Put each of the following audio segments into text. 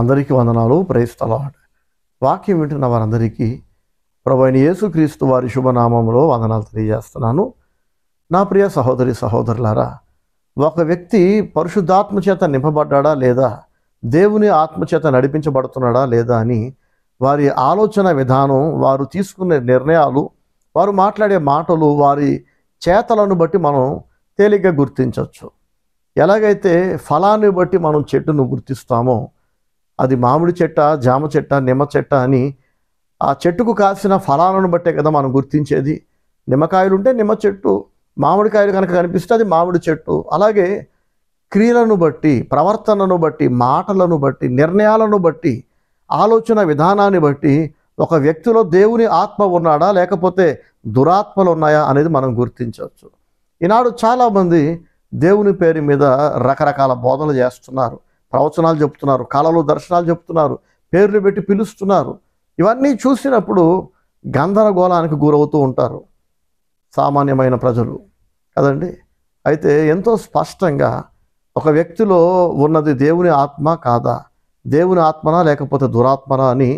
అందరికీ వందనాలు ప్రేస్తలాడ్ వాక్యం వింటున్న వారందరికీ ప్రభు అయిన యేసుక్రీస్తు వారి శుభనామంలో వందనాలు తెలియజేస్తున్నాను నా ప్రియ సహోదరి సహోదరులారా ఒక వ్యక్తి పరిశుద్ధాత్మ చేత నింపబడ్డా లేదా దేవుని ఆత్మచేత నడిపించబడుతున్నాడా లేదా అని వారి ఆలోచన విధానం వారు తీసుకునే నిర్ణయాలు వారు మాట్లాడే మాటలు వారి చేతలను బట్టి మనం తేలిగ్గా గుర్తించవచ్చు ఎలాగైతే ఫలాన్ని బట్టి మనం చెట్టును గుర్తిస్తామో అది మామిడి చెట్ట జామ చెట్ట నిమ్మ చెట్ట అని ఆ చెట్టుకు కాసిన ఫలాలను బట్టే కదా మనం గుర్తించేది నిమ్మకాయలు ఉంటే నిమ్మ చెట్టు మామిడికాయలు కనుక కనిపిస్తే అది మామిడి చెట్టు అలాగే క్రియలను బట్టి ప్రవర్తనను బట్టి మాటలను బట్టి నిర్ణయాలను బట్టి ఆలోచన విధానాన్ని బట్టి ఒక వ్యక్తిలో దేవుని ఆత్మ ఉన్నాడా లేకపోతే దురాత్మలు ఉన్నాయా అనేది మనం గుర్తించవచ్చు ఈనాడు చాలామంది దేవుని పేరు మీద రకరకాల బోధలు చేస్తున్నారు ప్రవచనాలు చెప్తున్నారు కాలంలో దర్శనాలు చెప్తున్నారు పేర్లు పెట్టి పిలుస్తున్నారు ఇవన్నీ చూసినప్పుడు గందరగోళానికి గురవుతూ ఉంటారు సామాన్యమైన ప్రజలు కదండి అయితే ఎంతో స్పష్టంగా ఒక వ్యక్తిలో ఉన్నది దేవుని ఆత్మ కాదా దేవుని ఆత్మనా లేకపోతే దురాత్మనా అని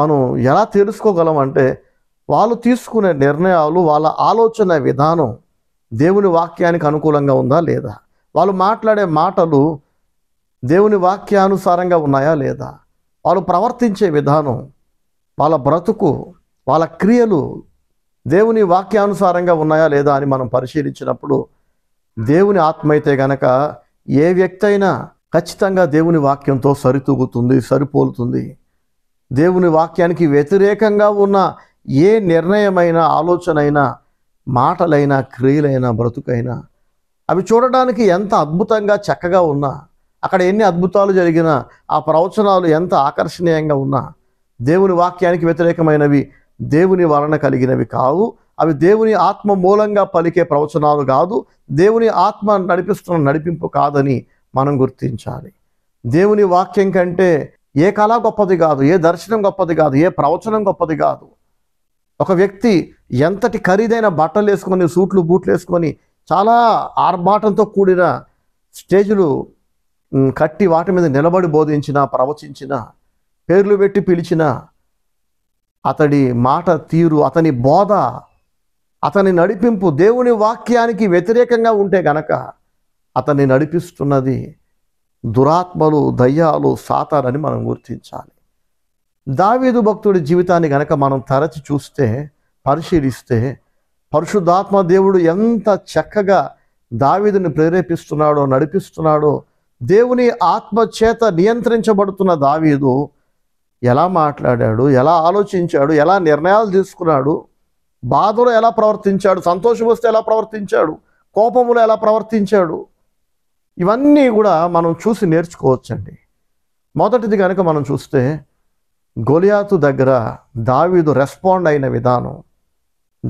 మనం ఎలా తెలుసుకోగలం అంటే వాళ్ళు తీసుకునే నిర్ణయాలు వాళ్ళ ఆలోచన విధానం దేవుని వాక్యానికి అనుకూలంగా ఉందా లేదా వాళ్ళు మాట్లాడే మాటలు దేవుని వాక్యానుసారంగా ఉన్నాయా లేదా వాళ్ళు ప్రవర్తించే విధానం వాళ్ళ బ్రతుకు వాళ్ళ క్రియలు దేవుని వాక్యానుసారంగా ఉన్నాయా లేదా అని మనం పరిశీలించినప్పుడు దేవుని ఆత్మ అయితే గనక ఏ వ్యక్తి అయినా ఖచ్చితంగా దేవుని వాక్యంతో సరితూగుతుంది సరిపోలుతుంది దేవుని వాక్యానికి వ్యతిరేకంగా ఉన్న ఏ నిర్ణయమైన అయినా మాటలైనా క్రియలైనా బ్రతుకైనా అవి చూడడానికి ఎంత అద్భుతంగా చక్కగా ఉన్నా అక్కడ ఎన్ని అద్భుతాలు జరిగినా ఆ ప్రవచనాలు ఎంత ఆకర్షణీయంగా ఉన్నా దేవుని వాక్యానికి వ్యతిరేకమైనవి దేవుని వలన కలిగినవి కావు అవి దేవుని ఆత్మ మూలంగా పలికే ప్రవచనాలు కాదు దేవుని ఆత్మ నడిపిస్తున్న నడిపింపు కాదని మనం గుర్తించాలి దేవుని వాక్యం కంటే ఏ కళ గొప్పది కాదు ఏ దర్శనం గొప్పది కాదు ఏ ప్రవచనం గొప్పది కాదు ఒక వ్యక్తి ఎంతటి ఖరీదైన బట్టలు వేసుకొని సూట్లు బూట్లు వేసుకొని చాలా ఆర్భాటంతో కూడిన స్టేజ్లు కట్టి వాటి మీద నిలబడి బోధించిన ప్రవచించిన పేర్లు పెట్టి పిలిచిన అతడి మాట తీరు అతని బోధ అతని నడిపింపు దేవుని వాక్యానికి వ్యతిరేకంగా ఉంటే గనక అతన్ని నడిపిస్తున్నది దురాత్మలు దయ్యాలు సాతారని మనం గుర్తించాలి దావీదు భక్తుడి జీవితాన్ని గనక మనం తరచి చూస్తే పరిశీలిస్తే పరిశుద్ధాత్మ దేవుడు ఎంత చక్కగా దావీదుని ప్రేరేపిస్తున్నాడో నడిపిస్తున్నాడో దేవుని ఆత్మ చేత నియంత్రించబడుతున్న దావీదు ఎలా మాట్లాడాడు ఎలా ఆలోచించాడు ఎలా నిర్ణయాలు తీసుకున్నాడు బాధలు ఎలా ప్రవర్తించాడు సంతోషం వస్తే ఎలా ప్రవర్తించాడు కోపములో ఎలా ప్రవర్తించాడు ఇవన్నీ కూడా మనం చూసి నేర్చుకోవచ్చండి మొదటిది కనుక మనం చూస్తే గొలియాతు దగ్గర దావీదు రెస్పాండ్ అయిన విధానం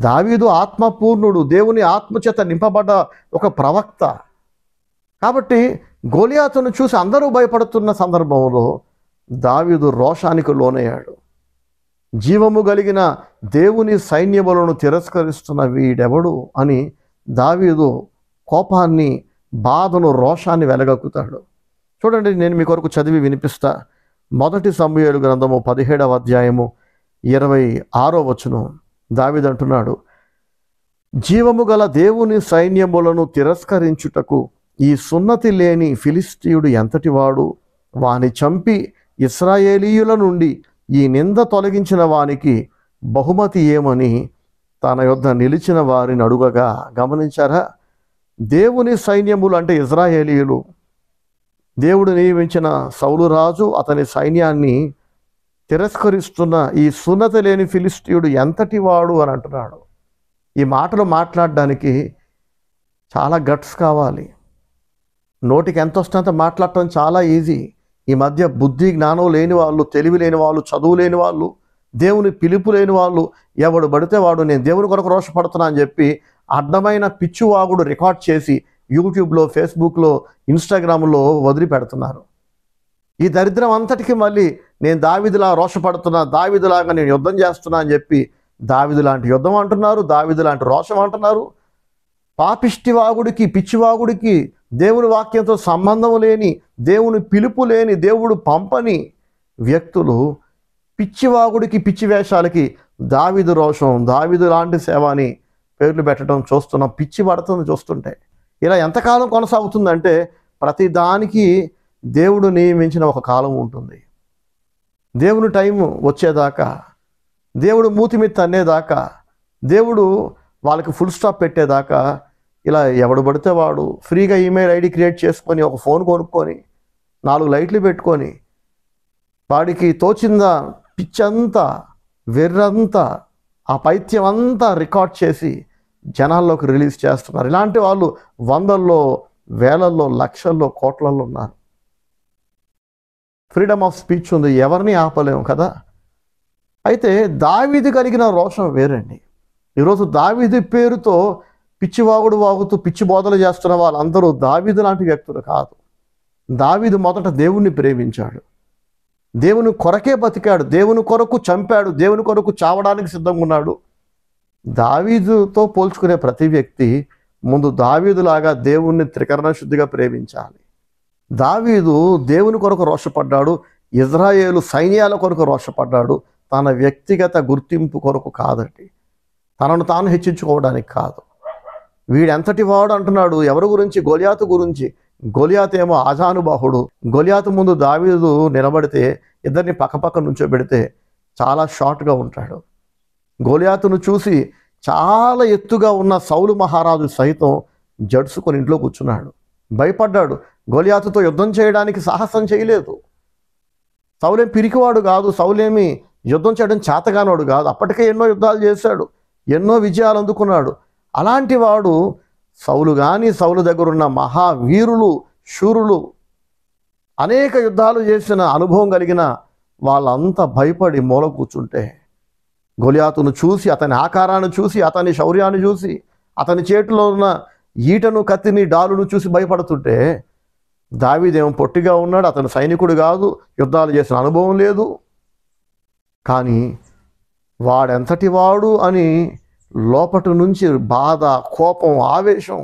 దావీదు ఆత్మపూర్ణుడు దేవుని ఆత్మచేత నింపబడ్డ ఒక ప్రవక్త కాబట్టి గోలియాతును చూసి అందరూ భయపడుతున్న సందర్భంలో దావీదు రోషానికి లోనయ్యాడు జీవము కలిగిన దేవుని సైన్యములను తిరస్కరిస్తున్న వీడెవడు అని దావీదు కోపాన్ని బాధను రోషాన్ని వెలగక్కుతాడు చూడండి నేను మీ కొరకు చదివి వినిపిస్తా మొదటి సమయాలు గ్రంథము పదిహేడవ అధ్యాయము ఇరవై ఆరో వచనం దావిదంటున్నాడు జీవము గల దేవుని సైన్యములను తిరస్కరించుటకు ఈ సున్నతి లేని ఫిలిస్తీయుడు ఎంతటివాడు వాని చంపి ఇస్రాయేలీయుల నుండి ఈ నింద తొలగించిన వానికి బహుమతి ఏమని తన యొద్ధ నిలిచిన వారిని అడుగగా గమనించారా దేవుని సైన్యములు అంటే ఇజ్రాయేలీయులు దేవుడు నియమించిన సౌలురాజు అతని సైన్యాన్ని తిరస్కరిస్తున్న ఈ సున్నత లేని ఫిలిస్తీయుడు ఎంతటి వాడు అని అంటున్నాడు ఈ మాటలు మాట్లాడడానికి చాలా గట్స్ కావాలి నోటికి ఎంత వస్తున్నంత మాట్లాడటం చాలా ఈజీ ఈ మధ్య బుద్ధి జ్ఞానం లేని వాళ్ళు తెలివి లేని వాళ్ళు చదువు లేని వాళ్ళు దేవుని పిలుపు లేని వాళ్ళు ఎవడు పడితే వాడు నేను దేవుని కొరకు రోషపడుతున్నా అని చెప్పి అడ్డమైన పిచ్చువాగుడు రికార్డ్ చేసి యూట్యూబ్లో ఫేస్బుక్లో ఇన్స్టాగ్రామ్లో వదిలి పెడుతున్నారు ఈ దరిద్రం అంతటికి మళ్ళీ నేను దావిదిలా రోషపడుతున్నా దావిదిలాగా నేను యుద్ధం చేస్తున్నా అని చెప్పి దావిది లాంటి యుద్ధం అంటున్నారు దావిది లాంటి రోషం అంటున్నారు పాపిష్టివాగుడికి పిచ్చివాగుడికి దేవుని వాక్యంతో సంబంధం లేని దేవుని పిలుపు లేని దేవుడు పంపని వ్యక్తులు పిచ్చివాగుడికి పిచ్చి వేషాలకి దావిదు రోషం దావిదు లాంటి సేవ అని పేర్లు పెట్టడం చూస్తున్నాం పిచ్చి పడుతుంది చూస్తుంటే ఇలా ఎంతకాలం కొనసాగుతుందంటే ప్రతి దానికి దేవుడు నియమించిన ఒక కాలం ఉంటుంది దేవుని టైం వచ్చేదాకా దేవుడు మూతిమిత్త అనేదాకా దేవుడు వాళ్ళకి ఫుల్ స్టాప్ పెట్టేదాకా ఇలా ఎవడు పడితే వాడు ఫ్రీగా ఈమెయిల్ ఐడి క్రియేట్ చేసుకొని ఒక ఫోన్ కొనుక్కొని నాలుగు లైట్లు పెట్టుకొని వాడికి తోచిందా పిచ్చంతా వెర్రంతా ఆ పైత్యం అంతా రికార్డ్ చేసి జనాల్లోకి రిలీజ్ చేస్తున్నారు ఇలాంటి వాళ్ళు వందల్లో వేలల్లో లక్షల్లో కోట్లల్లో ఉన్నారు ఫ్రీడమ్ ఆఫ్ స్పీచ్ ఉంది ఎవరిని ఆపలేము కదా అయితే దావీది కలిగిన రోషం వేరండి ఈరోజు దావీది పేరుతో వాగుడు వాగుతూ పిచ్చి బోధలు చేస్తున్న వాళ్ళందరూ దావీదు లాంటి వ్యక్తులు కాదు దావీదు మొదట దేవుణ్ణి ప్రేమించాడు దేవుని కొరకే బతికాడు దేవుని కొరకు చంపాడు దేవుని కొరకు చావడానికి సిద్ధంగా ఉన్నాడు దావీదుతో పోల్చుకునే ప్రతి వ్యక్తి ముందు దావీదులాగా దేవుణ్ణి త్రికరణ శుద్ధిగా ప్రేమించాలి దావీదు దేవుని కొరకు రోషపడ్డాడు ఇజ్రాయేలు సైన్యాల కొరకు రోషపడ్డాడు తన వ్యక్తిగత గుర్తింపు కొరకు కాదండి తనను తాను హెచ్చించుకోవడానికి కాదు వీడెంతటి వాడు అంటున్నాడు ఎవరి గురించి గొలియాతు గురించి గొలియాతు ఏమో ఆజానుబాహుడు గొలియాతు ముందు దావీదు నిలబడితే ఇద్దరిని పక్కపక్క నుంచోబెడితే చాలా షార్ట్గా ఉంటాడు గొలియాతును చూసి చాలా ఎత్తుగా ఉన్న సౌలు మహారాజు సైతం జడుసుకొని ఇంట్లో కూర్చున్నాడు భయపడ్డాడు గొలియాతుతో యుద్ధం చేయడానికి సాహసం చేయలేదు సౌలేం పిరికివాడు కాదు సౌలేమి యుద్ధం చేయడం చేతగానోడు కాదు అప్పటికే ఎన్నో యుద్ధాలు చేశాడు ఎన్నో విజయాలు అందుకున్నాడు అలాంటి వాడు సౌలు కానీ సౌలు దగ్గరున్న మహావీరులు శూరులు అనేక యుద్ధాలు చేసిన అనుభవం కలిగిన వాళ్ళంతా భయపడి మూల కూర్చుంటే గొలియాతును చూసి అతని ఆకారాన్ని చూసి అతని శౌర్యాన్ని చూసి అతని చేతిలో ఉన్న ఈటను కత్తిని డాలును చూసి భయపడుతుంటే దావిదేం పొట్టిగా ఉన్నాడు అతను సైనికుడు కాదు యుద్ధాలు చేసిన అనుభవం లేదు కానీ వాడెంతటి వాడు అని లోపటి నుంచి బాధ కోపం ఆవేశం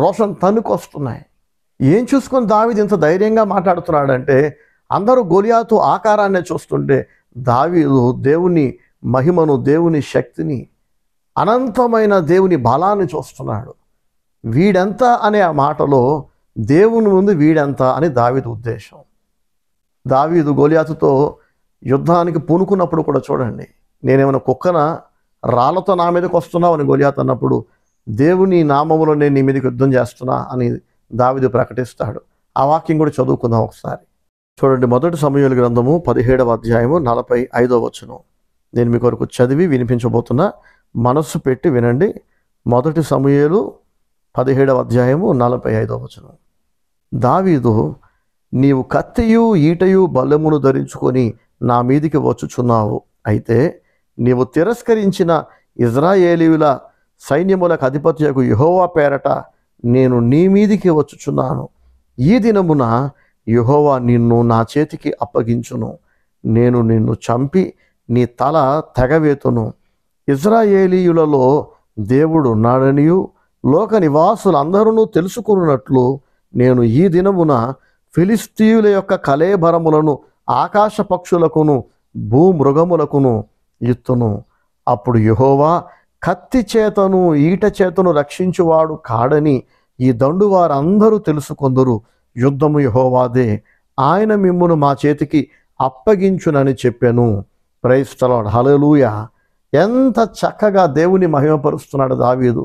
రోషం తనుకొస్తున్నాయి ఏం చూసుకొని దావిది ఇంత ధైర్యంగా మాట్లాడుతున్నాడంటే అందరూ గొలియాతు ఆకారాన్ని చూస్తుంటే దావీదు దేవుని మహిమను దేవుని శక్తిని అనంతమైన దేవుని బలాన్ని చూస్తున్నాడు వీడెంత అనే ఆ మాటలో దేవుని ముందు వీడెంత అని దావీదు ఉద్దేశం దావీదు గొలియాతుతో యుద్ధానికి పూనుకున్నప్పుడు కూడా చూడండి నేనేమైనా కుక్కన రాళ్ళతో నా మీదకి వస్తున్నావు అని గొలియాత్ అన్నప్పుడు దేవుని నామములో నేను నీ మీదకి యుద్ధం చేస్తున్నా అని దావిదు ప్రకటిస్తాడు ఆ వాక్యం కూడా చదువుకుందాం ఒకసారి చూడండి మొదటి సమయంలో గ్రంథము పదిహేడవ అధ్యాయము నలభై ఐదవ వచనం నేను మీ కొరకు చదివి వినిపించబోతున్నా మనస్సు పెట్టి వినండి మొదటి సమయాలు పదిహేడవ అధ్యాయము నలభై ఐదవ వచనం దావీదు నీవు కత్తియు ఈటయు బలమును ధరించుకొని నా మీదికి వచ్చుచున్నావు అయితే నీవు తిరస్కరించిన ఇజ్రాయేలీయుల సైన్యములకు అధిపత్యకు యుహోవా పేరట నేను నీ మీదికి వచ్చుచున్నాను ఈ దినమున యుహోవా నిన్ను నా చేతికి అప్పగించును నేను నిన్ను చంపి నీ తల తెగవేతును ఇజ్రాయేలీయులలో దేవుడు ఉన్నాడనియు లోక నివాసులందరూ తెలుసుకున్నట్లు నేను ఈ దినమున ఫిలిస్తీయుల యొక్క కలేబరములను ఆకాశ పక్షులకును భూమృగములకును ఎత్తును అప్పుడు యహోవా కత్తి చేతను ఈట చేతను రక్షించువాడు కాడని ఈ దండు వారందరూ తెలుసుకొందరు యుద్ధము యహోవాదే ఆయన మిమ్మును మా చేతికి అప్పగించునని చెప్పాను ప్రైస్తలాడు హలలూయ ఎంత చక్కగా దేవుని మహిమపరుస్తున్నాడు దావీదు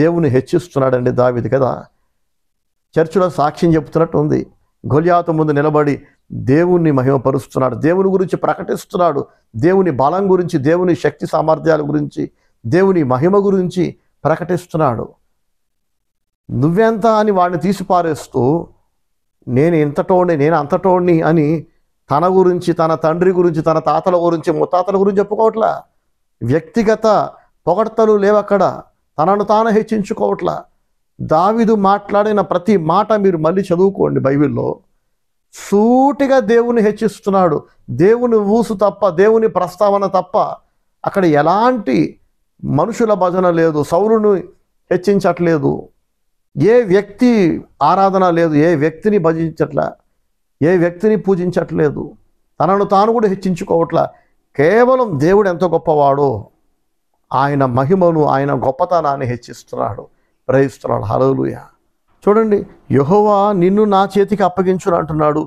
దేవుని హెచ్చిస్తున్నాడండి దావీదు కదా చర్చిలో సాక్ష్యం చెప్తున్నట్టు ఉంది గొలియాత ముందు నిలబడి దేవుణ్ణి మహిమపరుస్తున్నాడు దేవుని గురించి ప్రకటిస్తున్నాడు దేవుని బలం గురించి దేవుని శక్తి సామర్థ్యాల గురించి దేవుని మహిమ గురించి ప్రకటిస్తున్నాడు నువ్వెంత అని వాడిని తీసిపారేస్తూ నేను ఇంతటోడిని నేను అంతటోడిని అని తన గురించి తన తండ్రి గురించి తన తాతల గురించి ముత్తాతల గురించి చెప్పుకోవట్లా వ్యక్తిగత పొగడ్తలు లేవక్కడ తనను తాను హెచ్చించుకోవట్లా దావిదు మాట్లాడిన ప్రతి మాట మీరు మళ్ళీ చదువుకోండి బైబిల్లో సూటిగా దేవుని హెచ్చిస్తున్నాడు దేవుని ఊసు తప్ప దేవుని ప్రస్తావన తప్ప అక్కడ ఎలాంటి మనుషుల భజన లేదు సౌరుని హెచ్చించట్లేదు ఏ వ్యక్తి ఆరాధన లేదు ఏ వ్యక్తిని భజించట్ల ఏ వ్యక్తిని పూజించట్లేదు తనను తాను కూడా హెచ్చించుకోవట్ల కేవలం దేవుడు ఎంత గొప్పవాడో ఆయన మహిమను ఆయన గొప్పతనాన్ని హెచ్చిస్తున్నాడు ప్రయిస్తున్నాడు హలోలుయా చూడండి యహోవా నిన్ను నా చేతికి అప్పగించును అంటున్నాడు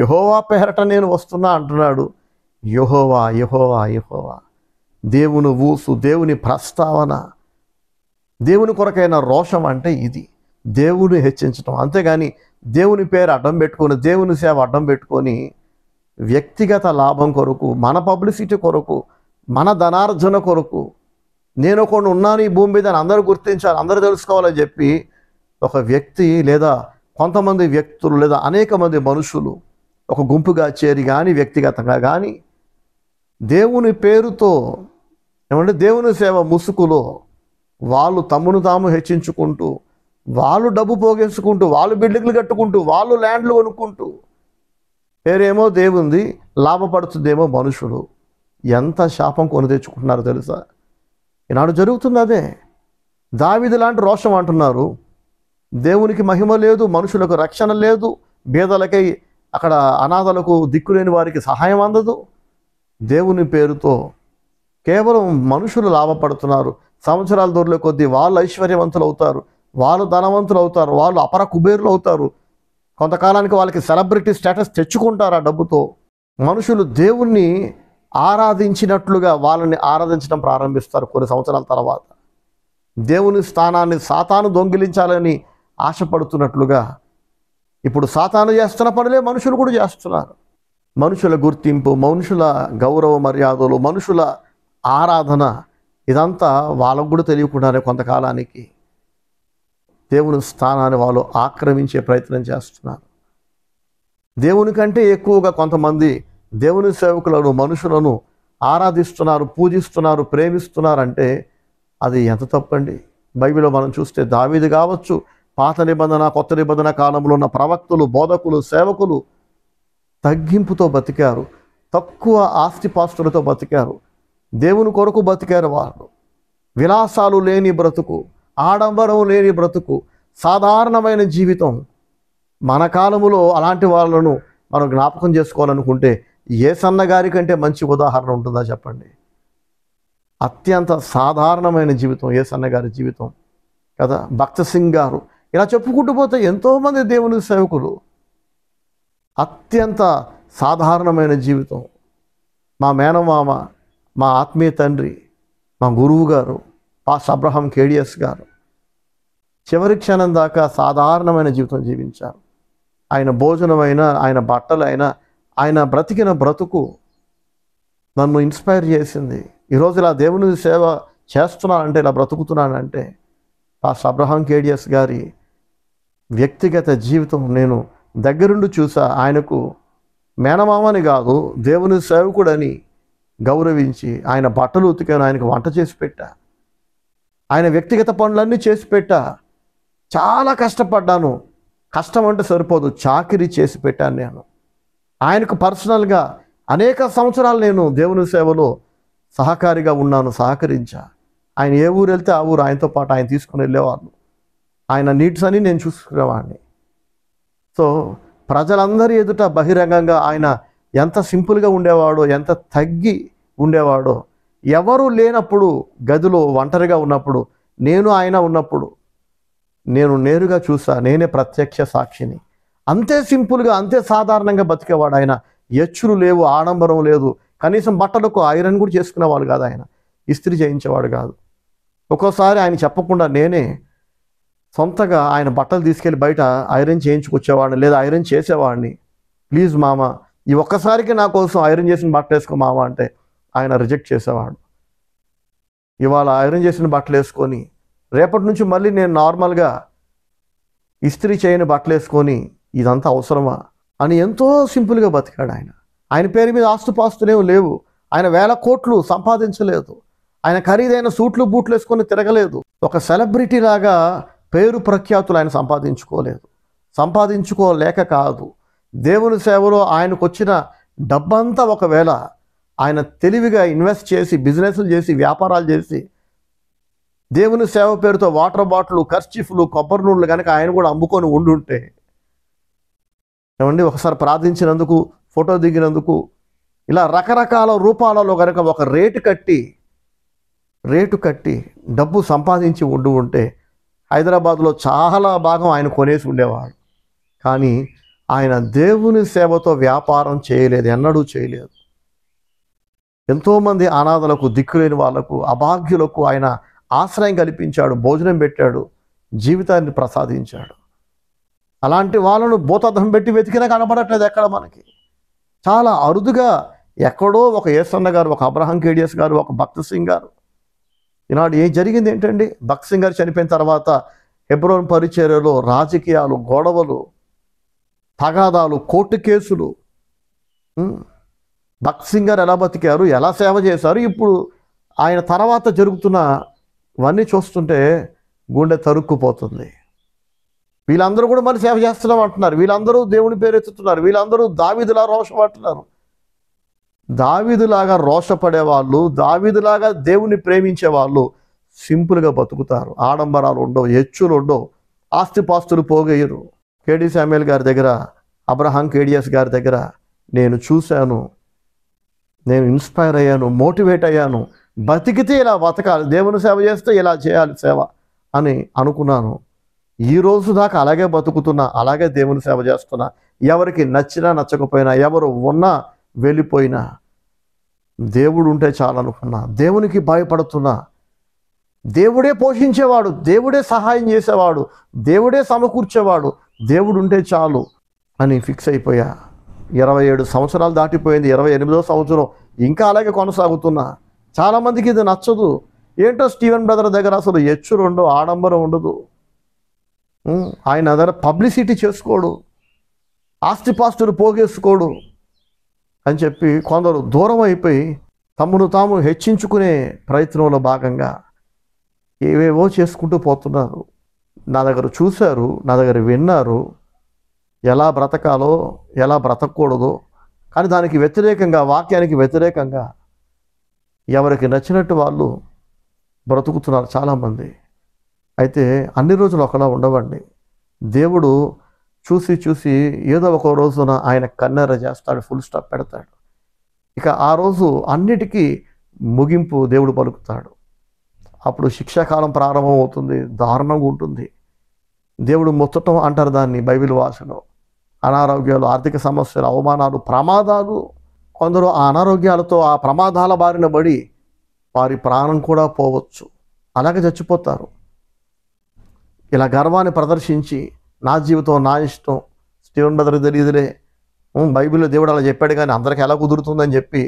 యహోవా పెహరట నేను వస్తున్నా అంటున్నాడు యహోవా యహోవా యహోవా దేవుని ఊసు దేవుని ప్రస్తావన దేవుని కొరకైన రోషం అంటే ఇది దేవుని హెచ్చించడం అంతేగాని దేవుని పేరు అడ్డం పెట్టుకొని దేవుని సేవ అడ్డం పెట్టుకొని వ్యక్తిగత లాభం కొరకు మన పబ్లిసిటీ కొరకు మన ధనార్జన కొరకు నేను కొన్ని ఉన్నాను ఈ భూమి మీద అందరూ గుర్తించాలి అందరూ తెలుసుకోవాలని చెప్పి ఒక వ్యక్తి లేదా కొంతమంది వ్యక్తులు లేదా అనేక మంది మనుషులు ఒక గుంపుగా చేరి కానీ వ్యక్తిగతంగా కానీ దేవుని పేరుతో ఏమంటే దేవుని సేవ ముసుగులో వాళ్ళు తమ్మును తాము హెచ్చించుకుంటూ వాళ్ళు డబ్బు పోగేసుకుంటూ వాళ్ళు బిల్డింగ్లు కట్టుకుంటూ వాళ్ళు ల్యాండ్లు కొనుక్కుంటూ పేరేమో దేవుంది లాభపడుతుందేమో మనుషులు ఎంత శాపం కొని తెచ్చుకుంటున్నారో తెలుసా ఈనాడు జరుగుతున్నదే దావిది లాంటి రోషం అంటున్నారు దేవునికి మహిమ లేదు మనుషులకు రక్షణ లేదు బీదలకై అక్కడ అనాథలకు దిక్కులేని వారికి సహాయం అందదు దేవుని పేరుతో కేవలం మనుషులు లాభపడుతున్నారు సంవత్సరాల దూరంలో కొద్దీ వాళ్ళు ఐశ్వర్యవంతులు అవుతారు వాళ్ళు ధనవంతులు అవుతారు వాళ్ళు అపర కుబేరులు అవుతారు కొంతకాలానికి వాళ్ళకి సెలబ్రిటీ స్టేటస్ తెచ్చుకుంటారు ఆ డబ్బుతో మనుషులు దేవుణ్ణి ఆరాధించినట్లుగా వాళ్ళని ఆరాధించడం ప్రారంభిస్తారు కొన్ని సంవత్సరాల తర్వాత దేవుని స్థానాన్ని సాతాను దొంగిలించాలని ఆశపడుతున్నట్లుగా ఇప్పుడు సాతాను చేస్తున్న పనులే మనుషులు కూడా చేస్తున్నారు మనుషుల గుర్తింపు మనుషుల గౌరవ మర్యాదలు మనుషుల ఆరాధన ఇదంతా వాళ్ళకు కూడా తెలియకుండానే కొంతకాలానికి దేవుని స్థానాన్ని వాళ్ళు ఆక్రమించే ప్రయత్నం చేస్తున్నారు దేవుని కంటే ఎక్కువగా కొంతమంది దేవుని సేవకులను మనుషులను ఆరాధిస్తున్నారు పూజిస్తున్నారు ప్రేమిస్తున్నారు అంటే అది ఎంత తప్పండి బైబిల్లో మనం చూస్తే దావీది కావచ్చు పాత నిబంధన కొత్త నిబంధన కాలంలో ఉన్న ప్రవక్తలు బోధకులు సేవకులు తగ్గింపుతో బతికారు తక్కువ ఆస్తిపాస్తులతో బతికారు దేవుని కొరకు బతికారు వారు విలాసాలు లేని బ్రతుకు ఆడంబరం లేని బ్రతుకు సాధారణమైన జీవితం మన కాలములో అలాంటి వాళ్ళను మనం జ్ఞాపకం చేసుకోవాలనుకుంటే ఏ సన్నగారి కంటే మంచి ఉదాహరణ ఉంటుందా చెప్పండి అత్యంత సాధారణమైన జీవితం ఏ సన్నగారి జీవితం కదా భక్త సింగ్ గారు ఇలా చెప్పుకుంటూ పోతే ఎంతోమంది దేవుని సేవకులు అత్యంత సాధారణమైన జీవితం మా మేనమామ మా ఆత్మీయ తండ్రి మా గురువు గారు మా సబ్రహం కేడిఎస్ గారు చివరి క్షణం దాకా సాధారణమైన జీవితం జీవించారు ఆయన భోజనమైన ఆయన బట్టలైనా ఆయన బ్రతికిన బ్రతుకు నన్ను ఇన్స్పైర్ చేసింది ఈరోజు ఇలా దేవుని సేవ చేస్తున్నానంటే ఇలా బ్రతుకుతున్నానంటే ఆ అబ్రహాం కేడియస్ గారి వ్యక్తిగత జీవితం నేను దగ్గరుండి చూసా ఆయనకు మేనమామని కాదు దేవుని సేవకుడని గౌరవించి ఆయన బట్టలు ఉతికాను ఆయనకు వంట చేసి పెట్టా ఆయన వ్యక్తిగత పనులన్నీ చేసి పెట్టా చాలా కష్టపడ్డాను కష్టం అంటే సరిపోదు చాకిరీ చేసి పెట్టాను నేను ఆయనకు పర్సనల్గా అనేక సంవత్సరాలు నేను దేవుని సేవలో సహకారిగా ఉన్నాను సహకరించా ఆయన ఏ ఊరు వెళ్తే ఆ ఊరు ఆయనతో పాటు ఆయన తీసుకుని వెళ్ళేవాళ్ళు ఆయన నీడ్స్ అని నేను చూసుకునేవాడిని సో ప్రజలందరి ఎదుట బహిరంగంగా ఆయన ఎంత సింపుల్గా ఉండేవాడో ఎంత తగ్గి ఉండేవాడో ఎవరు లేనప్పుడు గదిలో ఒంటరిగా ఉన్నప్పుడు నేను ఆయన ఉన్నప్పుడు నేను నేరుగా చూసా నేనే ప్రత్యక్ష సాక్షిని అంతే సింపుల్గా అంతే సాధారణంగా బతికేవాడు ఆయన హెచ్చులు లేవు ఆడంబరం లేదు కనీసం బట్టలకు ఐరన్ కూడా చేసుకునేవాడు కాదు ఆయన ఇస్త్రీ చేయించేవాడు కాదు ఒక్కోసారి ఆయన చెప్పకుండా నేనే సొంతగా ఆయన బట్టలు తీసుకెళ్ళి బయట ఐరన్ చేయించుకొచ్చేవాడిని లేదా ఐరన్ చేసేవాడిని ప్లీజ్ మామ ఈ ఒక్కసారికి నా కోసం ఐరన్ చేసిన బట్టలు వేసుకో మామ అంటే ఆయన రిజెక్ట్ చేసేవాడు ఇవాళ ఐరన్ చేసిన బట్టలు వేసుకొని రేపటి నుంచి మళ్ళీ నేను నార్మల్గా ఇస్త్రీ చేయని బట్టలు వేసుకొని ఇదంతా అవసరమా అని ఎంతో సింపుల్గా బతికాడు ఆయన ఆయన పేరు మీద ఆస్తుపాస్తులేవు లేవు ఆయన వేల కోట్లు సంపాదించలేదు ఆయన ఖరీదైన సూట్లు బూట్లు వేసుకొని తిరగలేదు ఒక సెలబ్రిటీ లాగా పేరు ప్రఖ్యాతులు ఆయన సంపాదించుకోలేదు సంపాదించుకోలేక కాదు దేవుని సేవలో ఆయనకు వచ్చిన డబ్బంతా ఒకవేళ ఆయన తెలివిగా ఇన్వెస్ట్ చేసి బిజినెస్లు చేసి వ్యాపారాలు చేసి దేవుని సేవ పేరుతో వాటర్ బాటిల్ కర్చీఫ్లు కొబ్బరి నూనెలు కనుక ఆయన కూడా అమ్ముకొని ఉండుంటే ఏమండి ఒకసారి ప్రార్థించినందుకు ఫోటో దిగినందుకు ఇలా రకరకాల రూపాలలో కనుక ఒక రేటు కట్టి రేటు కట్టి డబ్బు సంపాదించి ఉండు ఉంటే హైదరాబాద్లో చాలా భాగం ఆయన కొనేసి ఉండేవాడు కానీ ఆయన దేవుని సేవతో వ్యాపారం చేయలేదు ఎన్నడూ చేయలేదు ఎంతోమంది అనాథలకు దిక్కులేని వాళ్లకు అభాగ్యులకు ఆయన ఆశ్రయం కల్పించాడు భోజనం పెట్టాడు జీవితాన్ని ప్రసాదించాడు అలాంటి వాళ్ళను భూతార్థం పెట్టి వెతికినా కనపడట్లేదు ఎక్కడ మనకి చాలా అరుదుగా ఎక్కడో ఒక ఏసన్న గారు ఒక అబ్రహం కేడియస్ గారు ఒక భక్త సింగ్ గారు ఈనాడు ఏం జరిగింది ఏంటండి భక్సింగ్ గారు చనిపోయిన తర్వాత హెబ్రోన్ పరిచర్యలో రాజకీయాలు గొడవలు తగాదాలు కోర్టు కేసులు భక్సింగ్ గారు ఎలా బతికారు ఎలా సేవ చేశారు ఇప్పుడు ఆయన తర్వాత జరుగుతున్న చూస్తుంటే గుండె తరుక్కుపోతుంది వీళ్ళందరూ కూడా మళ్ళీ సేవ చేస్తున్నాం అంటున్నారు వీళ్ళందరూ దేవుని పేరెత్తుతున్నారు వీళ్ళందరూ దావిదిలా రోషం అంటున్నారు దావీదులాగా రోషపడేవాళ్ళు దావీదులాగా దేవుని ప్రేమించే వాళ్ళు సింపుల్గా బతుకుతారు ఆడంబరాలు ఉండవు హెచ్చులు ఉండవు ఆస్తిపాస్తులు పోగేయరు కేడి శామ్యుల్ గారి దగ్గర అబ్రహాం కేడిఎస్ గారి దగ్గర నేను చూశాను నేను ఇన్స్పైర్ అయ్యాను మోటివేట్ అయ్యాను బతికితే ఇలా బతకాలి దేవుని సేవ చేస్తే ఇలా చేయాలి సేవ అని అనుకున్నాను ఈ రోజు దాకా అలాగే బతుకుతున్నా అలాగే దేవుని సేవ చేస్తున్నా ఎవరికి నచ్చినా నచ్చకపోయినా ఎవరు ఉన్నా వెళ్ళిపోయినా దేవుడు ఉంటే చాలనుకున్నా దేవునికి భయపడుతున్నా దేవుడే పోషించేవాడు దేవుడే సహాయం చేసేవాడు దేవుడే సమకూర్చేవాడు దేవుడు ఉంటే చాలు అని ఫిక్స్ అయిపోయా ఇరవై ఏడు సంవత్సరాలు దాటిపోయింది ఇరవై ఎనిమిదో సంవత్సరం ఇంకా అలాగే కొనసాగుతున్నా చాలామందికి ఇది నచ్చదు ఏంటో స్టీవెన్ బ్రదర్ దగ్గర అసలు ఎచ్చురు ఉండవు ఆడంబరం ఉండదు ఆయన దగ్గర పబ్లిసిటీ చేసుకోడు ఆస్తిపాస్తులు పోగేసుకోడు అని చెప్పి కొందరు దూరం అయిపోయి తమను తాము హెచ్చించుకునే ప్రయత్నంలో భాగంగా ఏవేవో చేసుకుంటూ పోతున్నారు నా దగ్గర చూశారు నా దగ్గర విన్నారు ఎలా బ్రతకాలో ఎలా బ్రతకూడదు కానీ దానికి వ్యతిరేకంగా వాక్యానికి వ్యతిరేకంగా ఎవరికి నచ్చినట్టు వాళ్ళు బ్రతుకుతున్నారు చాలామంది అయితే అన్ని రోజులు ఒకలా ఉండవండి దేవుడు చూసి చూసి ఏదో ఒక రోజున ఆయన కన్నెర చేస్తాడు ఫుల్ స్టాప్ పెడతాడు ఇక ఆ రోజు అన్నిటికీ ముగింపు దేవుడు పలుకుతాడు అప్పుడు శిక్షాకాలం ప్రారంభం అవుతుంది దారుణంగా ఉంటుంది దేవుడు ముచ్చటం అంటారు దాన్ని బైబిల్ వాసులో అనారోగ్యాలు ఆర్థిక సమస్యలు అవమానాలు ప్రమాదాలు కొందరు ఆ అనారోగ్యాలతో ఆ ప్రమాదాల బారిన పడి వారి ప్రాణం కూడా పోవచ్చు అలాగే చచ్చిపోతారు ఇలా గర్వాన్ని ప్రదర్శించి నా జీవితం నా ఇష్టం స్టీవన్ బ్రదర్ తెలియదులే బైబిల్లో దేవుడు అలా చెప్పాడు కానీ అందరికీ ఎలా కుదురుతుందని చెప్పి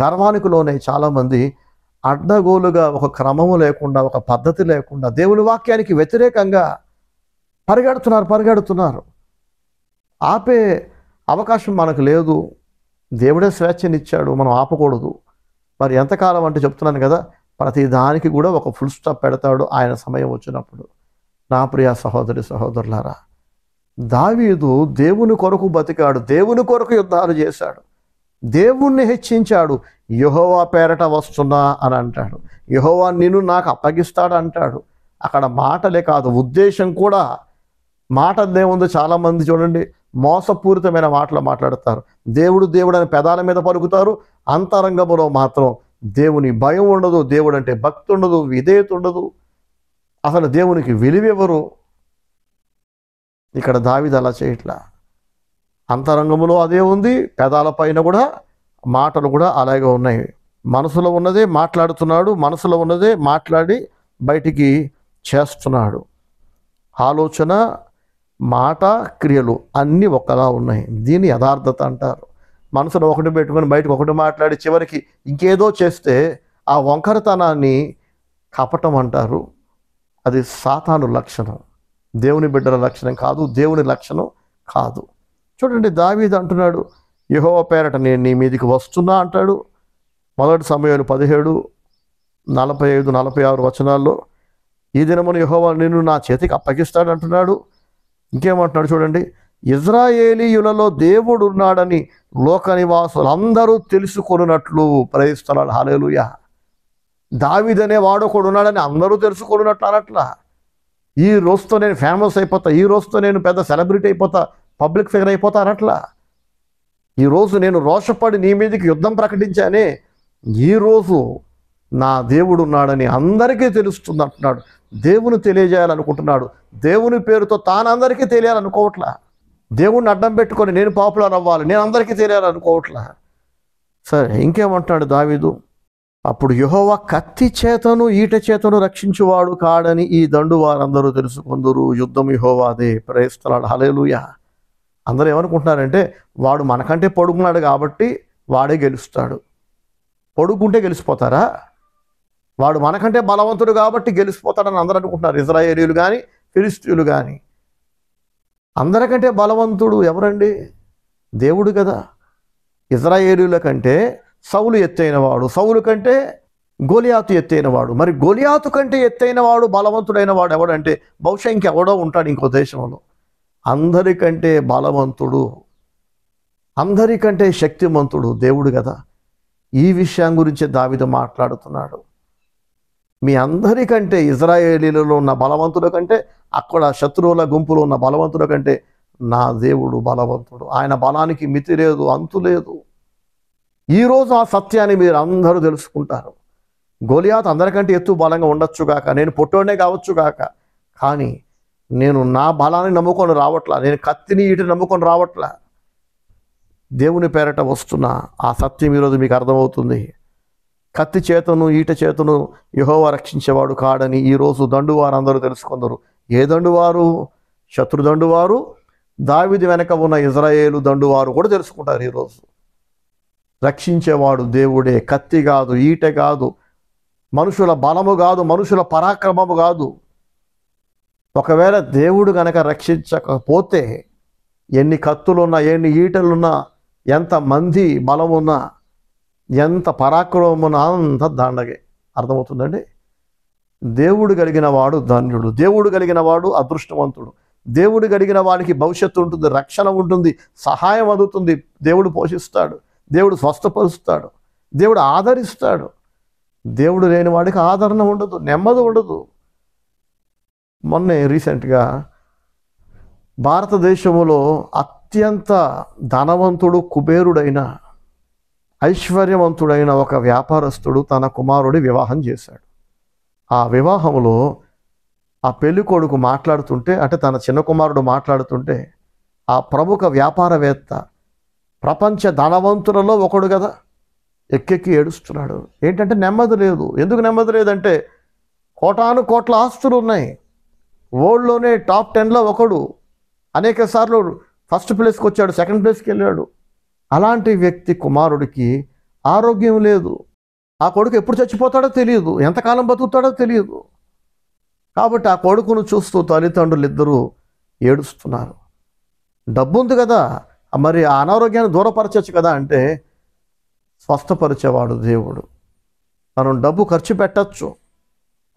గర్వానికిలోనే చాలామంది అడ్డగోలుగా ఒక క్రమము లేకుండా ఒక పద్ధతి లేకుండా దేవుని వాక్యానికి వ్యతిరేకంగా పరిగెడుతున్నారు పరిగెడుతున్నారు ఆపే అవకాశం మనకు లేదు దేవుడే స్వేచ్ఛనిచ్చాడు మనం ఆపకూడదు మరి ఎంతకాలం అంటే చెప్తున్నాను కదా ప్రతి దానికి కూడా ఒక ఫుల్ స్టాప్ పెడతాడు ఆయన సమయం వచ్చినప్పుడు నా ప్రియ సహోదరి సహోదరులారా దావీదు దేవుని కొరకు బతికాడు దేవుని కొరకు యుద్ధాలు చేశాడు దేవుణ్ణి హెచ్చించాడు యహోవా పేరట వస్తున్నా అని అంటాడు యహోవా నిన్ను నాకు అప్పగిస్తాడు అంటాడు అక్కడ మాటలే కాదు ఉద్దేశం కూడా మాటలే దేవుంది చాలామంది చూడండి మోసపూరితమైన మాటలు మాట్లాడతారు దేవుడు దేవుడు అని పెదాల మీద పలుకుతారు అంతరంగంలో మాత్రం దేవుని భయం ఉండదు దేవుడు అంటే భక్తి ఉండదు విధేయత ఉండదు అసలు దేవునికి విలువెవరు ఇక్కడ దావిదలా అలా చేయట్లా అంతరంగములో అదే ఉంది పెదాల పైన కూడా మాటలు కూడా అలాగే ఉన్నాయి మనసులో ఉన్నదే మాట్లాడుతున్నాడు మనసులో ఉన్నదే మాట్లాడి బయటికి చేస్తున్నాడు ఆలోచన మాట క్రియలు అన్నీ ఒకలా ఉన్నాయి దీన్ని యథార్థత అంటారు మనసులో ఒకటి పెట్టుకొని బయటకు ఒకటి మాట్లాడి చివరికి ఇంకేదో చేస్తే ఆ వంకరతనాన్ని కపటం అంటారు అది సాతాను లక్షణం దేవుని బిడ్డల లక్షణం కాదు దేవుని లక్షణం కాదు చూడండి దావీద్ అంటున్నాడు యహో పేరట నేను నీ మీదికి వస్తున్నా అంటాడు మొదటి సమయంలో పదిహేడు నలభై ఐదు నలభై ఆరు వచనాల్లో ఈ దినమును యహోవా నిన్ను నా చేతికి అప్పగిస్తాడు అంటున్నాడు ఇంకేమంటున్నాడు చూడండి ఇజ్రాయేలీయులలో దేవుడు ఉన్నాడని లోక నివాసులు అందరూ తెలుసుకున్నట్లు ప్రయత్నాలు హాలేలుయా దావిదనే వాడు ఒకడు ఉన్నాడని అందరూ తెలుసుకున్నట్లు అనట్లా ఈ రోజుతో నేను ఫేమస్ అయిపోతా ఈ రోజుతో నేను పెద్ద సెలబ్రిటీ అయిపోతా పబ్లిక్ ఫిగర్ అయిపోతా అట్లా ఈరోజు నేను రోషపడి నీ మీదకి యుద్ధం ప్రకటించానే ఈరోజు నా దేవుడు ఉన్నాడని అందరికీ తెలుస్తుంది అంటున్నాడు దేవుని తెలియజేయాలనుకుంటున్నాడు దేవుని పేరుతో తాను అందరికీ తెలియాలనుకోవట్లా దేవుణ్ణి అడ్డం పెట్టుకొని నేను పాపులర్ అవ్వాలి నేను అందరికీ తెలియాలనుకోవట్లా సరే ఇంకేమంటున్నాడు దావీదు అప్పుడు యహోవ కత్తి చేతను ఈట చేతను రక్షించువాడు కాడని ఈ దండు వారందరూ తెలుసుకుందరు యుద్ధం యుహోవాదే ప్రయస్తున్నాడు హలేలుయ అందరూ ఏమనుకుంటున్నారంటే వాడు మనకంటే పడుకున్నాడు కాబట్టి వాడే గెలుస్తాడు పడుకుంటే గెలిచిపోతారా వాడు మనకంటే బలవంతుడు కాబట్టి గెలిచిపోతాడని అందరూ అనుకుంటున్నారు ఇజ్రాయేలీలు కానీ ఫిలిస్తీన్లు కానీ అందరికంటే బలవంతుడు ఎవరండి దేవుడు కదా ఇజ్రాయేలీల కంటే సౌలు వాడు సౌలు కంటే గోలియాతు ఎత్తైన వాడు మరి గోలియాతు కంటే ఎత్తైన వాడు బలవంతుడైన వాడు ఎవడంటే బహుశా ఇంకెవడో ఉంటాడు ఇంకో దేశంలో అందరికంటే బలవంతుడు అందరికంటే శక్తిమంతుడు దేవుడు కదా ఈ విషయం గురించి దావిద మాట్లాడుతున్నాడు మీ అందరికంటే ఇజ్రాయేలీలలో ఉన్న బలవంతుల కంటే అక్కడ శత్రువుల గుంపులో ఉన్న బలవంతుల కంటే నా దేవుడు బలవంతుడు ఆయన బలానికి మితి లేదు అంతు లేదు ఈరోజు ఆ సత్యాన్ని మీరు అందరూ తెలుసుకుంటారు గోలియాత్ అందరికంటే ఎత్తు బలంగా ఉండొచ్చు కాక నేను పొట్టోనే కాక కానీ నేను నా బలాన్ని నమ్ముకొని రావట్లా నేను కత్తిని ఇటు నమ్ముకొని రావట్లా దేవుని పేరట వస్తున్న ఆ సత్యం ఈరోజు మీకు అర్థమవుతుంది కత్తి చేతను ఈట చేతను యహోవా రక్షించేవాడు కాడని ఈరోజు దండువారు అందరూ తెలుసుకుందరు ఏ దండువారు శత్రు దండువారు దావిది వెనక ఉన్న ఇజ్రాయేలు దండువారు కూడా తెలుసుకుంటారు ఈరోజు రక్షించేవాడు దేవుడే కత్తి కాదు ఈట కాదు మనుషుల బలము కాదు మనుషుల పరాక్రమము కాదు ఒకవేళ దేవుడు కనుక రక్షించకపోతే ఎన్ని కత్తులున్నా ఎన్ని ఈటలున్నా ఎంత మంది బలమున్నా ఎంత పరాక్రమమున్నా అంత దాండగే అర్థమవుతుందండి దేవుడు కలిగిన వాడు ధన్యుడు దేవుడు కలిగిన వాడు అదృష్టవంతుడు దేవుడు కలిగిన వాడికి భవిష్యత్తు ఉంటుంది రక్షణ ఉంటుంది సహాయం అందుతుంది దేవుడు పోషిస్తాడు దేవుడు స్వస్థపరుస్తాడు దేవుడు ఆదరిస్తాడు దేవుడు లేని వాడికి ఆదరణ ఉండదు నెమ్మది ఉండదు మొన్నే రీసెంట్గా భారతదేశంలో అత్యంత ధనవంతుడు కుబేరుడైన ఐశ్వర్యవంతుడైన ఒక వ్యాపారస్తుడు తన కుమారుడి వివాహం చేశాడు ఆ వివాహంలో ఆ పెళ్లి కొడుకు మాట్లాడుతుంటే అంటే తన చిన్న కుమారుడు మాట్లాడుతుంటే ఆ ప్రముఖ వ్యాపారవేత్త ప్రపంచ ధనవంతులలో ఒకడు కదా ఎక్కెక్కి ఏడుస్తున్నాడు ఏంటంటే నెమ్మది లేదు ఎందుకు నెమ్మది లేదంటే కోటాను కోట్ల ఆస్తులు ఉన్నాయి వరల్డ్లోనే టాప్ టెన్లో ఒకడు అనేక సార్లు ఫస్ట్ ప్లేస్కి వచ్చాడు సెకండ్ ప్లేస్కి వెళ్ళాడు అలాంటి వ్యక్తి కుమారుడికి ఆరోగ్యం లేదు ఆ కొడుకు ఎప్పుడు చచ్చిపోతాడో తెలియదు ఎంతకాలం బతుకుతాడో తెలియదు కాబట్టి ఆ కొడుకును చూస్తూ తల్లిదండ్రులు ఇద్దరూ ఏడుస్తున్నారు డబ్బు ఉంది కదా మరి ఆ అనారోగ్యాన్ని దూరపరచవచ్చు కదా అంటే స్వస్థపరిచేవాడు దేవుడు మనం డబ్బు ఖర్చు పెట్టచ్చు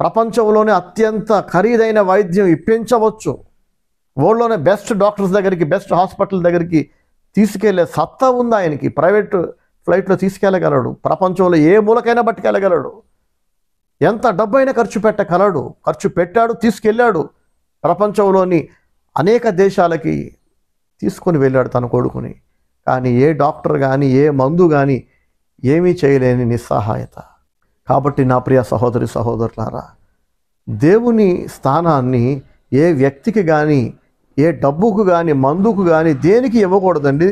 ప్రపంచంలోనే అత్యంత ఖరీదైన వైద్యం ఇప్పించవచ్చు వరల్డ్లోనే బెస్ట్ డాక్టర్స్ దగ్గరికి బెస్ట్ హాస్పిటల్ దగ్గరికి తీసుకెళ్లే సత్తా ఉంది ఆయనకి ప్రైవేట్ ఫ్లైట్లో తీసుకెళ్ళగలడు ప్రపంచంలో ఏ మూలకైనా పట్టుకెళ్ళగలడు ఎంత డబ్బైనా ఖర్చు పెట్టగలడు ఖర్చు పెట్టాడు తీసుకెళ్ళాడు ప్రపంచంలోని అనేక దేశాలకి తీసుకొని వెళ్ళాడు తన కొడుకుని కానీ ఏ డాక్టర్ కానీ ఏ మందు కానీ ఏమీ చేయలేని నిస్సహాయత కాబట్టి నా ప్రియ సహోదరి సహోదరులారా దేవుని స్థానాన్ని ఏ వ్యక్తికి కానీ ఏ డబ్బుకు కానీ మందుకు కానీ దేనికి ఇవ్వకూడదండి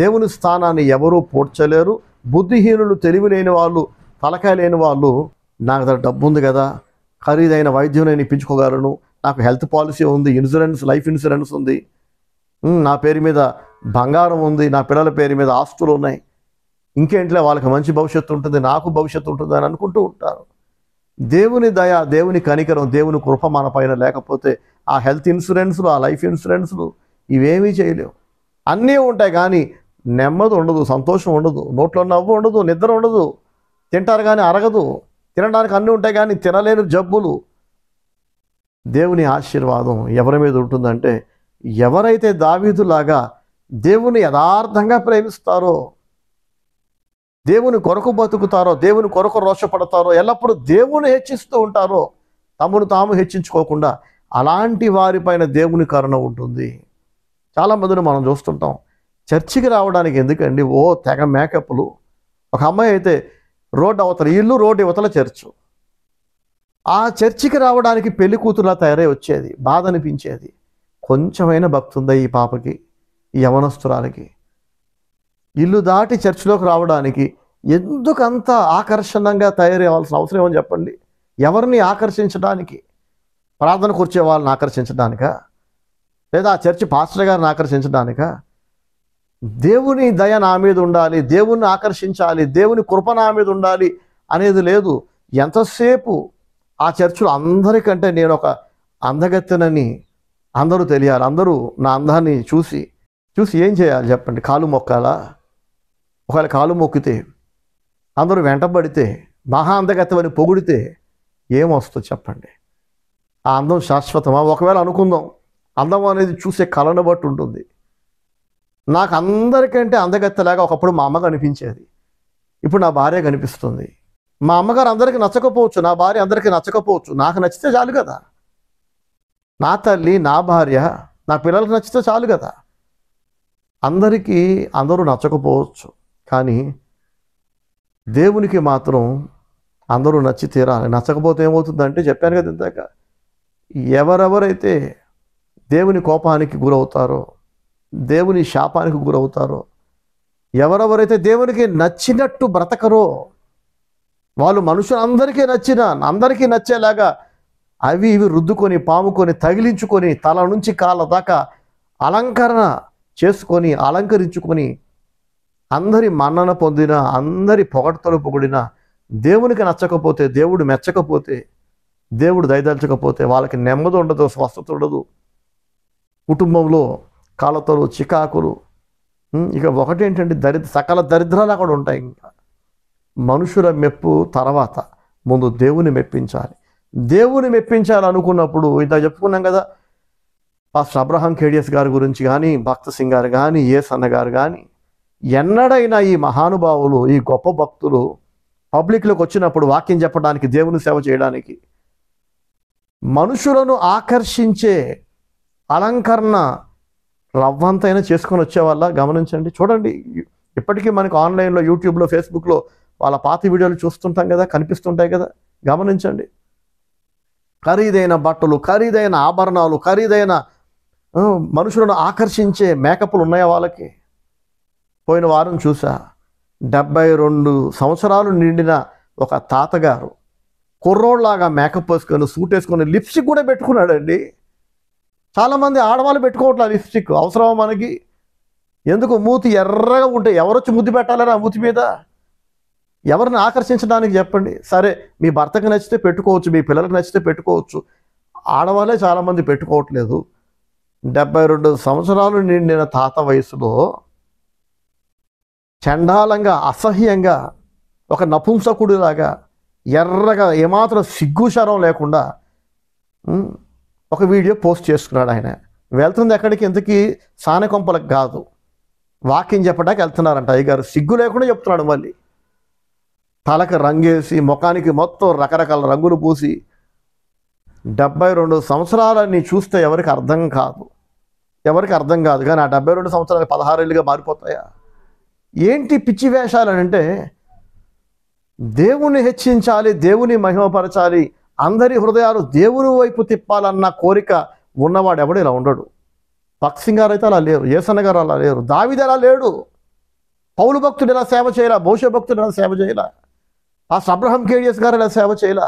దేవుని స్థానాన్ని ఎవరూ పోడ్చలేరు బుద్ధిహీనులు తెలివి లేని వాళ్ళు తలకాయ లేని వాళ్ళు నాకు దగ్గర డబ్బు ఉంది కదా ఖరీదైన వైద్యం నేను ఇప్పించుకోగలను నాకు హెల్త్ పాలసీ ఉంది ఇన్సూరెన్స్ లైఫ్ ఇన్సూరెన్స్ ఉంది నా పేరు మీద బంగారం ఉంది నా పిల్లల పేరు మీద ఆస్తులు ఉన్నాయి ఇంకేంట్లో వాళ్ళకి మంచి భవిష్యత్తు ఉంటుంది నాకు భవిష్యత్తు ఉంటుంది అని అనుకుంటూ ఉంటారు దేవుని దయ దేవుని కనికరం దేవుని కృప మన పైన లేకపోతే ఆ హెల్త్ ఇన్సూరెన్స్లు ఆ లైఫ్ ఇన్సూరెన్స్లు ఇవేమీ చేయలేవు అన్నీ ఉంటాయి కానీ నెమ్మది ఉండదు సంతోషం ఉండదు నోట్లో నవ్వు ఉండదు నిద్ర ఉండదు తింటారు కానీ అరగదు తినడానికి అన్నీ ఉంటాయి కానీ తినలేని జబ్బులు దేవుని ఆశీర్వాదం ఎవరి మీద ఉంటుందంటే ఎవరైతే దావీదులాగా దేవుని యథార్థంగా ప్రేమిస్తారో దేవుని కొరకు బతుకుతారో దేవుని కొరకు రోషపడతారో ఎల్లప్పుడూ దేవుని హెచ్చిస్తూ ఉంటారో తమను తాము హెచ్చించుకోకుండా అలాంటి వారిపైన దేవుని కరుణ ఉంటుంది చాలామందిని మనం చూస్తుంటాం చర్చికి రావడానికి ఎందుకండి ఓ తెగ మేకప్లు ఒక అమ్మాయి అయితే రోడ్డు అవతల ఇల్లు రోడ్డు ఇవతల చర్చు ఆ చర్చికి రావడానికి పెళ్లి కూతురులా తయారై వచ్చేది బాధ అనిపించేది కొంచెమైన భక్తి ఉందా ఈ పాపకి యవనస్తురాలకి ఇల్లు దాటి చర్చిలోకి రావడానికి ఎందుకంత ఆకర్షణంగా తయారవ్వాల్సిన అవసరం ఏమని చెప్పండి ఎవరిని ఆకర్షించడానికి ప్రార్థన కూర్చే వాళ్ళని ఆకర్షించడానిక లేదా ఆ చర్చి పాస్టర్ గారిని ఆకర్షించడానిక దేవుని దయ నా మీద ఉండాలి దేవుణ్ణి ఆకర్షించాలి దేవుని కృప నా మీద ఉండాలి అనేది లేదు ఎంతసేపు ఆ చర్చిలో అందరికంటే నేను ఒక అందగత్తెనని అందరూ తెలియాలి అందరూ నా అందాన్ని చూసి చూసి ఏం చేయాలి చెప్పండి కాలు మొక్కాలా ఒకవేళ కాలు మొక్కితే అందరూ వెంటబడితే మహా అందగత్తమని పొగిడితే ఏమొస్తుంది చెప్పండి ఆ అందం శాశ్వతమా ఒకవేళ అనుకుందాం అందం అనేది చూసే కళను బట్టి ఉంటుంది నాకు అందరికంటే అందగత్తలాగా ఒకప్పుడు మా అమ్మ కనిపించేది ఇప్పుడు నా భార్య కనిపిస్తుంది మా అమ్మగారు అందరికీ నచ్చకపోవచ్చు నా భార్య అందరికీ నచ్చకపోవచ్చు నాకు నచ్చితే చాలు కదా నా తల్లి నా భార్య నా పిల్లలకు నచ్చితే చాలు కదా అందరికీ అందరూ నచ్చకపోవచ్చు కానీ దేవునికి మాత్రం అందరూ నచ్చి తీరాలి నచ్చకపోతే ఏమవుతుందంటే చెప్పాను కదా ఇందాక ఎవరెవరైతే దేవుని కోపానికి గురవుతారో దేవుని శాపానికి గురవుతారో ఎవరెవరైతే దేవునికి నచ్చినట్టు బ్రతకరో వాళ్ళు మనుషులందరికీ నచ్చిన అందరికీ నచ్చేలాగా అవి ఇవి రుద్దుకొని పాముకొని తగిలించుకొని తల నుంచి కాళ్ళ దాకా అలంకరణ చేసుకొని అలంకరించుకొని అందరి మన్నన పొందిన అందరి పొగడ్తలు పొగిడిన దేవునికి నచ్చకపోతే దేవుడు మెచ్చకపోతే దేవుడు దయదలచకపోతే వాళ్ళకి నెమ్మది ఉండదు స్వస్థత ఉండదు కుటుంబంలో కాళ్ళతలు చికాకులు ఇక ఒకటి ఏంటంటే దరిద్ర సకల దరిద్రాలు అక్కడ ఉంటాయి ఇంకా మనుషుల మెప్పు తర్వాత ముందు దేవుని మెప్పించాలి దేవుని మెప్పించాలనుకున్నప్పుడు ఇంత చెప్పుకున్నాం కదా పాస్టర్ అబ్రహాం కేడియస్ గారి గురించి కానీ భక్త సింగ్ గారు కానీ ఏ సన్న గారు కానీ ఎన్నడైనా ఈ మహానుభావులు ఈ గొప్ప భక్తులు పబ్లిక్లోకి వచ్చినప్పుడు వాక్యం చెప్పడానికి దేవుని సేవ చేయడానికి మనుషులను ఆకర్షించే అలంకరణ రవ్వంతైనా చేసుకొని వచ్చేవాళ్ళ గమనించండి చూడండి ఇప్పటికీ మనకు ఆన్లైన్లో యూట్యూబ్లో ఫేస్బుక్లో వాళ్ళ పాత వీడియోలు చూస్తుంటాం కదా కనిపిస్తుంటాయి కదా గమనించండి ఖరీదైన బట్టలు ఖరీదైన ఆభరణాలు ఖరీదైన మనుషులను ఆకర్షించే మేకప్లు ఉన్నాయా వాళ్ళకి పోయిన వారం చూసా డెబ్బై రెండు సంవత్సరాలు నిండిన ఒక తాతగారు కుర్రోళ్ళలాగా మేకప్ వేసుకొని సూట్ వేసుకొని లిప్స్టిక్ కూడా పెట్టుకున్నాడండి చాలామంది ఆడవాళ్ళు పెట్టుకోవట్లేదు లిప్స్టిక్ అవసరమా మనకి ఎందుకు మూతి ఎర్రగా ఉంటే ఎవరొచ్చి ముద్దు పెట్టాలని ఆ మూతి మీద ఎవరిని ఆకర్షించడానికి చెప్పండి సరే మీ భర్తకు నచ్చితే పెట్టుకోవచ్చు మీ పిల్లలకు నచ్చితే పెట్టుకోవచ్చు ఆడవాళ్ళే చాలామంది పెట్టుకోవట్లేదు డెబ్బై రెండు సంవత్సరాలు నిండిన తాత వయసులో చండాలంగా అసహ్యంగా ఒక నపుంసకుడిలాగా ఎర్రగా ఏమాత్రం సిగ్గుశరం లేకుండా ఒక వీడియో పోస్ట్ చేసుకున్నాడు ఆయన వెళ్తుంది ఎక్కడికి ఎందుకు సానకొంపలకు కాదు వాకింగ్ చెప్పడానికి వెళ్తున్నారంట అయ్యగారు సిగ్గు లేకుండా చెప్తున్నాడు మళ్ళీ తలకు రంగేసి ముఖానికి మొత్తం రకరకాల రంగులు పూసి డెబ్బై రెండు సంవత్సరాలని చూస్తే ఎవరికి అర్థం కాదు ఎవరికి అర్థం కాదు కానీ ఆ డెబ్బై రెండు సంవత్సరాలు పదహారేళ్ళుగా మారిపోతాయా ఏంటి పిచ్చి వేషాలు అని అంటే దేవుణ్ణి హెచ్చించాలి దేవుని మహిమపరచాలి అందరి హృదయాలు దేవుని వైపు తిప్పాలన్న కోరిక ఉన్నవాడు ఎవడు ఇలా ఉండడు భక్సింగ్ గారు అయితే అలా లేరు ఏసన్న గారు అలా లేరు దావిదలా లేడు పౌలు భక్తుడు ఇలా సేవ చేయాల భవిష్య భక్తుడు ఎలా సేవ చేయాల ఆ సబ్రహం కేడియస్ గారు ఇలా సేవ చేయలా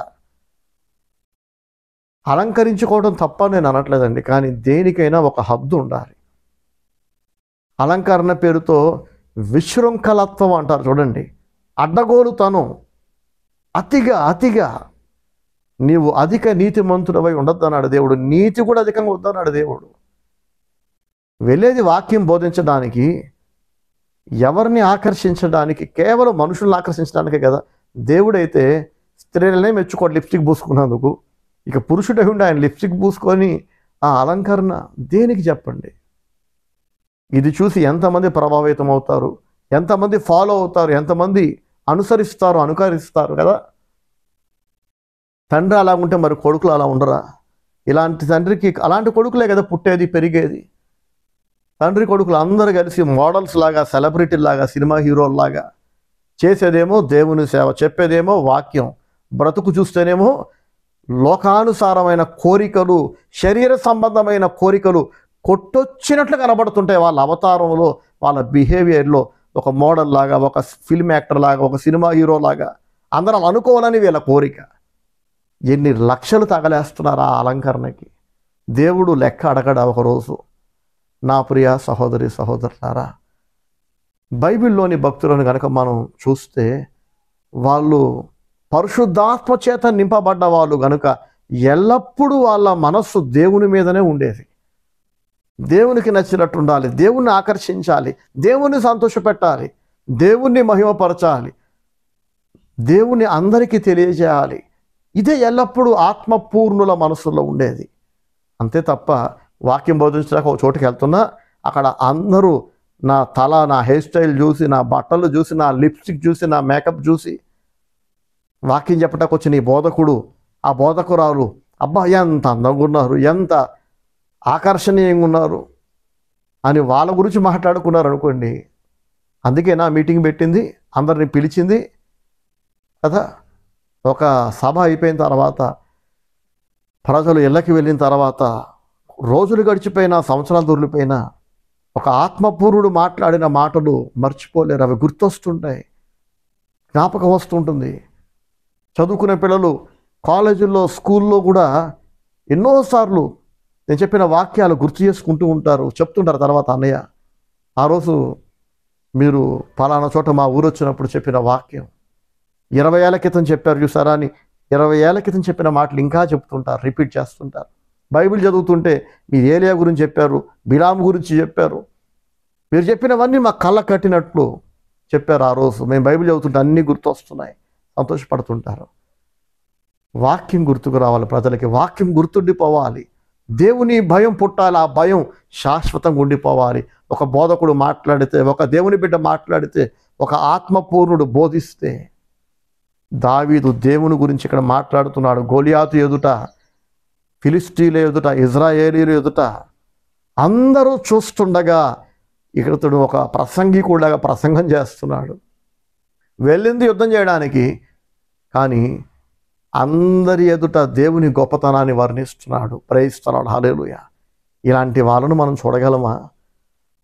అలంకరించుకోవడం తప్ప నేను అనట్లేదండి కానీ దేనికైనా ఒక హద్దు ఉండాలి అలంకరణ పేరుతో విశృంఖలత్వం అంటారు చూడండి అడ్డగోలుతనం అతిగా అతిగా నీవు అధిక నీతి మంతుడవై ఉండొద్దన్నాడు దేవుడు నీతి కూడా అధికంగా వద్దన్నాడు దేవుడు వెళ్ళేది వాక్యం బోధించడానికి ఎవరిని ఆకర్షించడానికి కేవలం మనుషులను ఆకర్షించడానికే కదా దేవుడైతే స్త్రీలనే మెచ్చుకోడు లిప్స్టిక్ పూసుకున్నందుకు ఇక పురుషుడై ఉండి ఆయన లిప్స్టిక్ పూసుకొని ఆ అలంకరణ దేనికి చెప్పండి ఇది చూసి ఎంతమంది ప్రభావితం అవుతారు ఎంతమంది ఫాలో అవుతారు ఎంతమంది అనుసరిస్తారు అనుకరిస్తారు కదా తండ్రి అలా ఉంటే మరి కొడుకులు అలా ఉండరా ఇలాంటి తండ్రికి అలాంటి కొడుకులే కదా పుట్టేది పెరిగేది తండ్రి కొడుకులు అందరూ కలిసి మోడల్స్ లాగా సెలబ్రిటీలాగా సినిమా హీరోల్లాగా చేసేదేమో దేవుని సేవ చెప్పేదేమో వాక్యం బ్రతుకు చూస్తేనేమో లోకానుసారమైన కోరికలు శరీర సంబంధమైన కోరికలు కొట్టొచ్చినట్లు కనబడుతుంటాయి వాళ్ళ అవతారంలో వాళ్ళ బిహేవియర్లో ఒక మోడల్ లాగా ఒక ఫిల్మ్ యాక్టర్ లాగా ఒక సినిమా హీరో లాగా అందరం అనుకోవాలని వీళ్ళ కోరిక ఎన్ని లక్షలు తగలేస్తున్నారు ఆ అలంకరణకి దేవుడు లెక్క అడగడా ఒకరోజు నా ప్రియ సహోదరి సహోదరులారా బైబిల్లోని భక్తులను కనుక మనం చూస్తే వాళ్ళు పరిశుద్ధాత్మ చేత నింపబడ్డ వాళ్ళు కనుక ఎల్లప్పుడూ వాళ్ళ మనస్సు దేవుని మీదనే ఉండేది దేవునికి నచ్చినట్టు ఉండాలి దేవుణ్ణి ఆకర్షించాలి దేవుణ్ణి సంతోషపెట్టాలి దేవుణ్ణి మహిమపరచాలి దేవుణ్ణి అందరికీ తెలియజేయాలి ఇదే ఎల్లప్పుడూ ఆత్మపూర్ణుల మనసులో ఉండేది అంతే తప్ప వాక్యం బోధించడానికి ఒక చోటుకి వెళ్తున్నా అక్కడ అందరూ నా తల నా హెయిర్ స్టైల్ చూసి నా బట్టలు చూసి నా లిప్స్టిక్ చూసి నా మేకప్ చూసి వాక్యం చెప్పటానికి వచ్చిన ఈ బోధకుడు ఆ బోధకురాలు అబ్బా ఎంత అందంగా ఉన్నారు ఎంత ఆకర్షణీయంగా ఉన్నారు అని వాళ్ళ గురించి మాట్లాడుకున్నారు అనుకోండి అందుకే నా మీటింగ్ పెట్టింది అందరిని పిలిచింది కదా ఒక సభ అయిపోయిన తర్వాత ప్రజలు ఇళ్ళకి వెళ్ళిన తర్వాత రోజులు గడిచిపోయినా సంవత్సరాలు దొరికిపోయినా ఒక ఆత్మపూర్వుడు మాట్లాడిన మాటలు మర్చిపోలేరు అవి గుర్తొస్తుంటాయి జ్ఞాపకం వస్తుంటుంది చదువుకునే పిల్లలు కాలేజీల్లో స్కూల్లో కూడా ఎన్నోసార్లు నేను చెప్పిన వాక్యాలు గుర్తు చేసుకుంటూ ఉంటారు చెప్తుంటారు తర్వాత అన్నయ్య ఆ రోజు మీరు పలానా చోట మా ఊరు వచ్చినప్పుడు చెప్పిన వాక్యం ఇరవై ఏళ్ళ క్రితం చెప్పారు చూసారా అని ఇరవై ఏళ్ళ క్రితం చెప్పిన మాటలు ఇంకా చెప్తుంటారు రిపీట్ చేస్తుంటారు బైబిల్ చదువుతుంటే మీరు ఏలియా గురించి చెప్పారు బిలాం గురించి చెప్పారు మీరు చెప్పినవన్నీ మా కళ్ళ కట్టినట్లు చెప్పారు ఆ రోజు మేము బైబిల్ చదువుతుంటే అన్నీ గుర్తొస్తున్నాయి సంతోషపడుతుంటారు వాక్యం గుర్తుకు రావాలి ప్రజలకి వాక్యం గుర్తుండిపోవాలి దేవుని భయం పుట్టాలి ఆ భయం శాశ్వతంగా ఉండిపోవాలి ఒక బోధకుడు మాట్లాడితే ఒక దేవుని బిడ్డ మాట్లాడితే ఒక ఆత్మపూర్ణుడు బోధిస్తే దావీదు దేవుని గురించి ఇక్కడ మాట్లాడుతున్నాడు గోలియాతు ఎదుట ఫిలిస్టీల ఎదుట ఇజ్రాయేలీల ఎదుట అందరూ చూస్తుండగా ఇక్కడతడు ఒక ప్రసంగి కూడా ప్రసంగం చేస్తున్నాడు వెళ్ళింది యుద్ధం చేయడానికి కానీ అందరి ఎదుట దేవుని గొప్పతనాన్ని వర్ణిస్తున్నాడు ప్రయిస్తున్నాడు హలేలుయ ఇలాంటి వాళ్ళను మనం చూడగలమా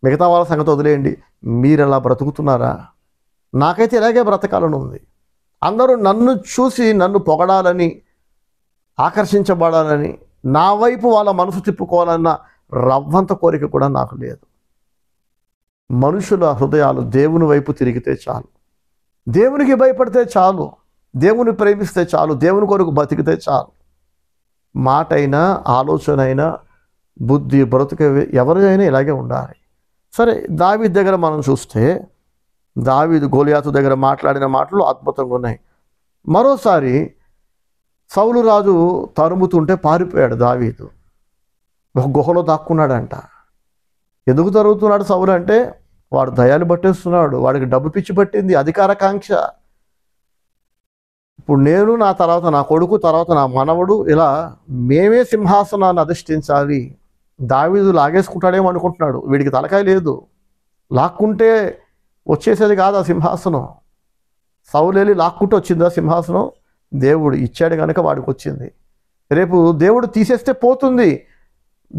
మిగతా వాళ్ళ సంగతి వదిలేయండి మీరు ఎలా బ్రతుకుతున్నారా నాకైతే ఇలాగే బ్రతకాలని ఉంది అందరూ నన్ను చూసి నన్ను పొగడాలని ఆకర్షించబడాలని నా వైపు వాళ్ళ మనసు తిప్పుకోవాలన్న రవ్వంత కోరిక కూడా నాకు లేదు మనుషుల హృదయాలు దేవుని వైపు తిరిగితే చాలు దేవునికి భయపడితే చాలు దేవుని ప్రేమిస్తే చాలు దేవుని కొరకు బతికితే చాలు మాట అయినా ఆలోచన అయినా బుద్ధి బ్రతుక ఎవరైనా ఇలాగే ఉండాలి సరే దావి దగ్గర మనం చూస్తే దావీదు గోలియాతు దగ్గర మాట్లాడిన మాటలు అద్భుతంగా ఉన్నాయి మరోసారి సౌలు రాజు తరుముతుంటే పారిపోయాడు దావీదు ఒక గుహలో దాక్కున్నాడంట ఎందుకు తరుగుతున్నాడు సౌలు అంటే వాడు దయాలు పట్టేస్తున్నాడు వాడికి డబ్బు పిచ్చి పట్టింది అధికారకాంక్ష ఇప్పుడు నేను నా తర్వాత నా కొడుకు తర్వాత నా మనవడు ఇలా మేమే సింహాసనాన్ని అధిష్ఠించాలి దావీదు లాగేసుకుంటాడేమో అనుకుంటున్నాడు వీడికి తలకాయ లేదు లాక్కుంటే వచ్చేసేది కాదు ఆ సింహాసనం సౌలేలి లాక్కుంటే వచ్చిందా సింహాసనం దేవుడు ఇచ్చాడు కనుక వాడికి వచ్చింది రేపు దేవుడు తీసేస్తే పోతుంది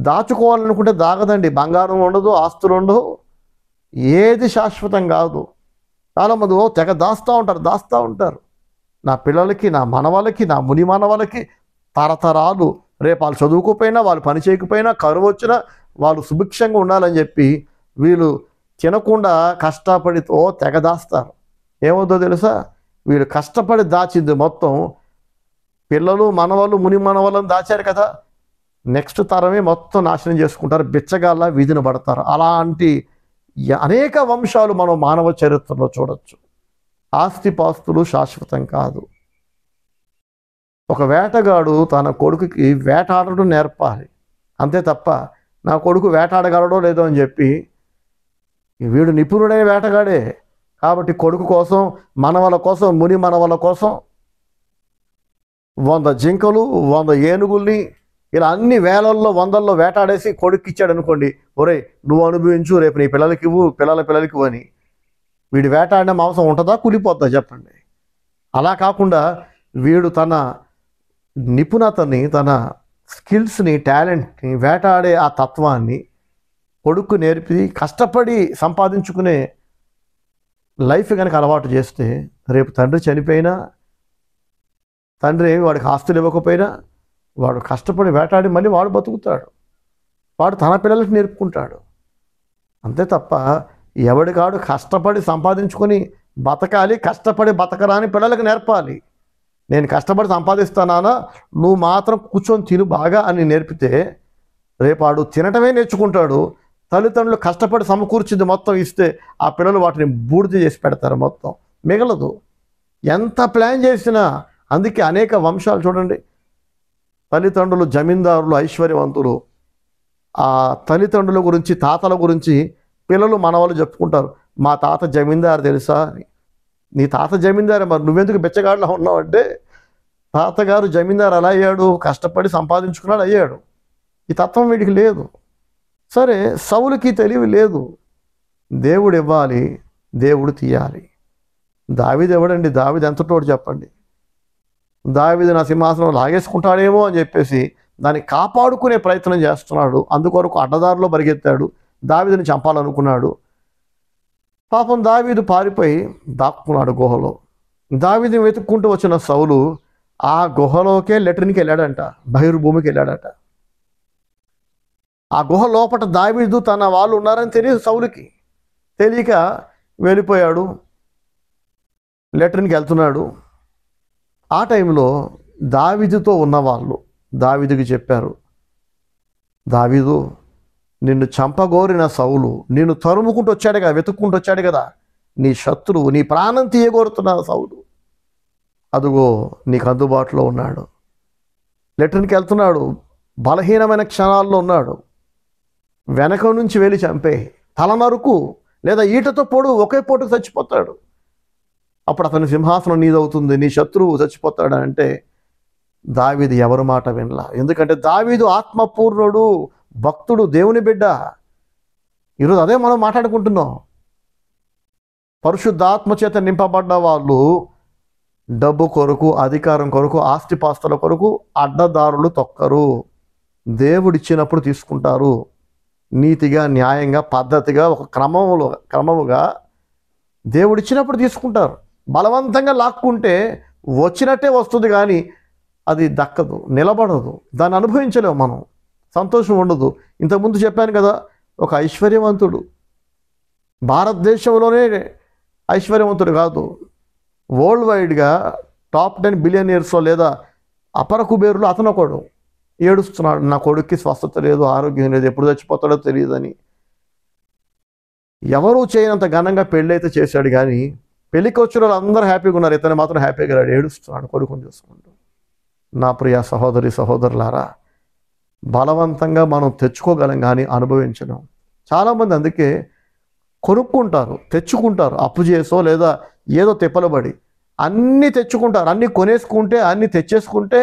దాచుకోవాలనుకుంటే దాగదండి బంగారం ఉండదు ఆస్తులు ఉండవు ఏది శాశ్వతం కాదు చాలామంది ఓ తెగ దాస్తూ ఉంటారు దాస్తూ ఉంటారు నా పిల్లలకి నా మనవలకి నా ముని మనవలకి తరతరాలు రేపు వాళ్ళు చదువుకోకపోయినా వాళ్ళు పని చేయకపోయినా కరువు వచ్చినా వాళ్ళు సుభిక్షంగా ఉండాలని చెప్పి వీళ్ళు తినకుండా కష్టపడితో తెగ దాస్తారు ఏమవుతుందో తెలుసా వీడు కష్టపడి దాచింది మొత్తం పిల్లలు మనవలు ముని మనవలను దాచారు కదా నెక్స్ట్ తరమే మొత్తం నాశనం చేసుకుంటారు బిచ్చగాళ్ళ వీధిన పడతారు అలాంటి అనేక వంశాలు మనం మానవ చరిత్రలో చూడొచ్చు ఆస్తిపాస్తులు శాశ్వతం కాదు ఒక వేటగాడు తన కొడుకుకి వేటాడడం నేర్పాలి అంతే తప్ప నా కొడుకు వేటాడగలడో లేదో అని చెప్పి వీడు నిపుణుడైన వేటగాడే కాబట్టి కొడుకు కోసం మనవల కోసం ముని మనవల కోసం వంద జింకలు వంద ఏనుగుల్ని ఇలా అన్ని వేలల్లో వందల్లో వేటాడేసి ఇచ్చాడు అనుకోండి ఒరే నువ్వు అనుభవించు రేపు నీ పిల్లలకి ఇవ్వు పిల్లల పిల్లలకి ఇవ్వు అని వీడు వేటాడిన మాంసం ఉంటుందా కూలిపోద్దా చెప్పండి అలా కాకుండా వీడు తన నిపుణతని తన స్కిల్స్ని టాలెంట్ని వేటాడే ఆ తత్వాన్ని కొడుకు నేర్పి కష్టపడి సంపాదించుకునే లైఫ్ కనుక అలవాటు చేస్తే రేపు తండ్రి చనిపోయినా తండ్రి వాడికి ఆస్తులు ఇవ్వకపోయినా వాడు కష్టపడి వేటాడి మళ్ళీ వాడు బతుకుతాడు వాడు తన పిల్లలకి నేర్పుకుంటాడు అంతే తప్ప ఎవడికాడు కష్టపడి సంపాదించుకొని బతకాలి కష్టపడి బతకరాని పిల్లలకు నేర్పాలి నేను కష్టపడి సంపాదిస్తానా నువ్వు మాత్రం కూర్చొని తిను బాగా అని నేర్పితే రేపాడు తినటమే నేర్చుకుంటాడు తల్లిదండ్రులు కష్టపడి సమకూర్చింది మొత్తం ఇస్తే ఆ పిల్లలు వాటిని బూడిద చేసి పెడతారు మొత్తం మిగలదు ఎంత ప్లాన్ చేసినా అందుకే అనేక వంశాలు చూడండి తల్లిదండ్రులు జమీందారులు ఐశ్వర్యవంతులు ఆ తల్లిదండ్రుల గురించి తాతల గురించి పిల్లలు మనవాళ్ళు చెప్పుకుంటారు మా తాత జమీందారు తెలుసా నీ తాత జమీందారు మరి నువ్వెందుకు బెచ్చగాడిలో ఉన్నావు అంటే తాతగారు జమీందారు అలా అయ్యాడు కష్టపడి సంపాదించుకున్నాడు అయ్యాడు ఈ తత్వం వీడికి లేదు సరే సౌలుకి తెలివి లేదు దేవుడు ఇవ్వాలి దేవుడు తీయాలి దావిది ఇవ్వడండి దావిది ఎంతటోడు చెప్పండి దావిది నా సింహాసనం లాగేసుకుంటాడేమో అని చెప్పేసి దాన్ని కాపాడుకునే ప్రయత్నం చేస్తున్నాడు అందుకొరకు అడ్డదారిలో పరిగెత్తాడు దావిదిని చంపాలనుకున్నాడు పాపం దావీదు పారిపోయి దాక్కున్నాడు గుహలో దావీదిని వెతుక్కుంటూ వచ్చిన సౌలు ఆ గుహలోకే లెటర్నికి వెళ్ళాడంట బహిర్భూమికి వెళ్ళాడట ఆ గుహ లోపల దావీదు తన వాళ్ళు ఉన్నారని తెలియదు సౌలికి తెలియక వెళ్ళిపోయాడు లెటర్న్కి వెళ్తున్నాడు ఆ టైంలో దావిదుతో ఉన్నవాళ్ళు దావిదుకి చెప్పారు దావిదు నిన్ను చంపగోరిన సౌలు నిన్ను తరుముకుంటూ వచ్చాడు కదా వెతుక్కుంటూ వచ్చాడు కదా నీ శత్రువు నీ ప్రాణం తీయగోరుతున్న సౌలు అదుగో నీకు అందుబాటులో ఉన్నాడు లెటర్కి వెళ్తున్నాడు బలహీనమైన క్షణాల్లో ఉన్నాడు వెనక నుంచి వెళ్ళి చంపే తల నరుకు లేదా ఈటతో పొడు ఒకే పూట చచ్చిపోతాడు అప్పుడు అతని సింహాసనం నీదవుతుంది నీ శత్రువు చచ్చిపోతాడు అంటే దావీది ఎవరు మాట వినలా ఎందుకంటే దావీదు ఆత్మపూర్ణుడు భక్తుడు దేవుని బిడ్డ ఈరోజు అదే మనం మాట్లాడుకుంటున్నాం పరిశుద్ధాత్మ చేత నింపబడ్డ వాళ్ళు డబ్బు కొరకు అధికారం కొరకు ఆస్తిపాస్తుల కొరకు అడ్డదారులు తొక్కరు దేవుడిచ్చినప్పుడు తీసుకుంటారు నీతిగా న్యాయంగా పద్ధతిగా ఒక క్రమంలో క్రమముగా దేవుడిచ్చినప్పుడు తీసుకుంటారు బలవంతంగా లాక్కుంటే వచ్చినట్టే వస్తుంది కానీ అది దక్కదు నిలబడదు దాన్ని అనుభవించలేము మనం సంతోషం ఉండదు ఇంతకుముందు చెప్పాను కదా ఒక ఐశ్వర్యవంతుడు భారతదేశంలోనే ఐశ్వర్యవంతుడు కాదు వరల్డ్ వైడ్గా టాప్ టెన్ బిలియనియర్స్లో లేదా అపర కుబేరులు అతను ఒకడు ఏడుస్తున్నాడు నా కొడుక్కి స్వస్థత లేదు ఆరోగ్యం లేదు ఎప్పుడు చచ్చిపోతాడో తెలియదని ఎవరూ చేయనంత ఘనంగా పెళ్ళి అయితే చేశాడు కానీ పెళ్ళికి వచ్చిన వాళ్ళు అందరూ హ్యాపీగా ఉన్నారు ఇతను మాత్రం హ్యాపీగా రాడు ఏడుస్తున్నాడు కొడుకుని చూసుకుంటూ నా ప్రియ సహోదరి సహోదరులారా బలవంతంగా మనం తెచ్చుకోగలం కానీ అనుభవించడం చాలామంది అందుకే కొనుక్కుంటారు తెచ్చుకుంటారు అప్పు చేసో లేదా ఏదో తిప్పలబడి అన్నీ తెచ్చుకుంటారు అన్నీ కొనేసుకుంటే అన్నీ తెచ్చేసుకుంటే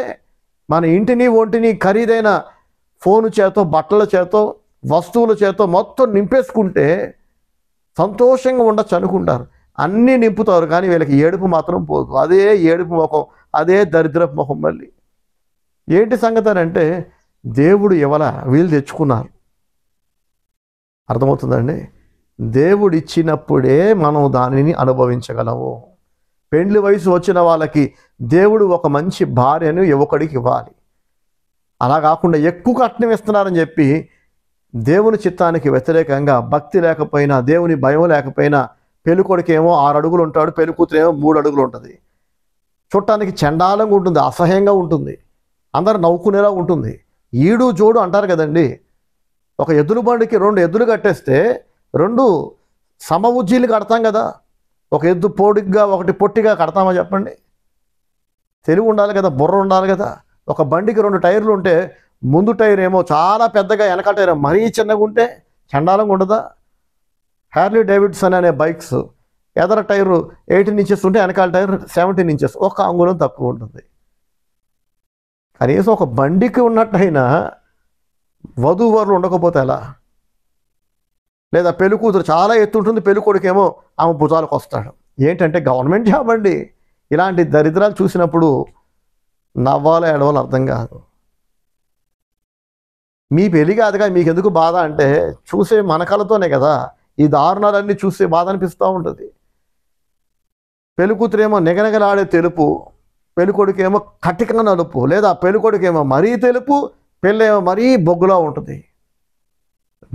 మన ఇంటిని ఒంటిని ఖరీదైన ఫోను చేతో బట్టల చేతో వస్తువుల చేత మొత్తం నింపేసుకుంటే సంతోషంగా ఉండ అనుకుంటారు అన్నీ నింపుతారు కానీ వీళ్ళకి ఏడుపు మాత్రం పోదు అదే ఏడుపు ముఖం అదే దరిద్రపు ముఖం మళ్ళీ ఏంటి సంగతి అని అంటే దేవుడు ఇవల వీళ్ళు తెచ్చుకున్నారు అర్థమవుతుందండి దేవుడిచ్చినప్పుడే మనం దానిని అనుభవించగలము పెండ్లి వయసు వచ్చిన వాళ్ళకి దేవుడు ఒక మంచి భార్యను యువకుడికి ఇవ్వాలి అలా కాకుండా ఎక్కువ కట్నం ఇస్తున్నారని చెప్పి దేవుని చిత్తానికి వ్యతిరేకంగా భక్తి లేకపోయినా దేవుని భయం లేకపోయినా పెళ్ళికొడుకేమో ఆరు అడుగులు ఉంటాడు పెళ్ళికూతురేమో మూడు అడుగులు ఉంటుంది చూడటానికి చండాలంగా ఉంటుంది అసహ్యంగా ఉంటుంది అందరు నవ్వుకునేలా ఉంటుంది ఈడు జోడు అంటారు కదండి ఒక ఎద్దుల బండికి రెండు ఎద్దులు కట్టేస్తే రెండు సమవుజ్జీలు కడతాం కదా ఒక ఎద్దు పోడిగ్గా ఒకటి పొట్టిగా కడతామా చెప్పండి తెలివి ఉండాలి కదా బుర్ర ఉండాలి కదా ఒక బండికి రెండు టైర్లు ఉంటే ముందు టైర్ ఏమో చాలా పెద్దగా వెనక టైర్ మరీ చిన్నగా ఉంటే చండాలంగా ఉండదా హ్యార్లీ డేవిడ్సన్ అనే బైక్స్ ఎదర టైరు ఎయిటీన్ ఇంచెస్ ఉంటే వెనకాల టైర్ సెవెంటీన్ ఇంచెస్ ఒక అంగుళం తక్కువ ఉంటుంది కనీసం ఒక బండికి ఉన్నట్టయినా వరలు ఉండకపోతే ఎలా లేదా పెళ్లి కూతురు చాలా ఎత్తు ఉంటుంది పెళ్లి కొడుకేమో ఆమె భుజాలకు వస్తాడు ఏంటంటే గవర్నమెంట్ జాబ్ అండి ఇలాంటి దరిద్రాలు చూసినప్పుడు నవ్వాలో ఏడవాలో అర్థం కాదు మీ పెళ్ళి కాదుగా మీకు ఎందుకు బాధ అంటే చూసే మనకలతోనే కదా ఈ దారుణాలన్నీ చూసే బాధ అనిపిస్తూ ఉంటుంది పెళ్ళికూతురేమో నిగనగలాడే తెలుపు ఏమో కటికన నలుపు లేదా ఏమో మరీ తెలుపు పెళ్ళేమో మరీ బొగ్గులో ఉంటుంది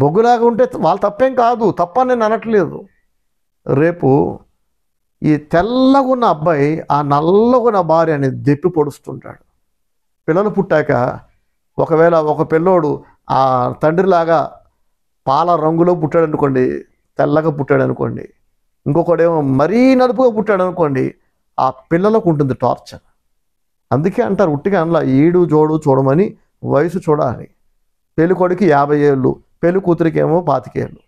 బొగ్గులాగా ఉంటే వాళ్ళు తప్పేం కాదు తప్ప నేను అనట్లేదు రేపు ఈ తెల్లగున్న అబ్బాయి ఆ నల్లగున్న అని దెప్పి పొడుస్తుంటాడు పిల్లలు పుట్టాక ఒకవేళ ఒక పిల్లోడు ఆ తండ్రిలాగా పాల రంగులో పుట్టాడు అనుకోండి తెల్లగా పుట్టాడు అనుకోండి ఇంకొకడేమో మరీ నడుపుగా పుట్టాడు అనుకోండి ఆ పిల్లలకు ఉంటుంది టార్చర్ అందుకే అంటారు ఉట్టిగా అందులో ఈడు జోడు చూడమని వయసు చూడాలి పెళ్ళికొడికి యాభై ఏళ్ళు పెళ్ళి కూతురికేమో పాతికేళ్ళు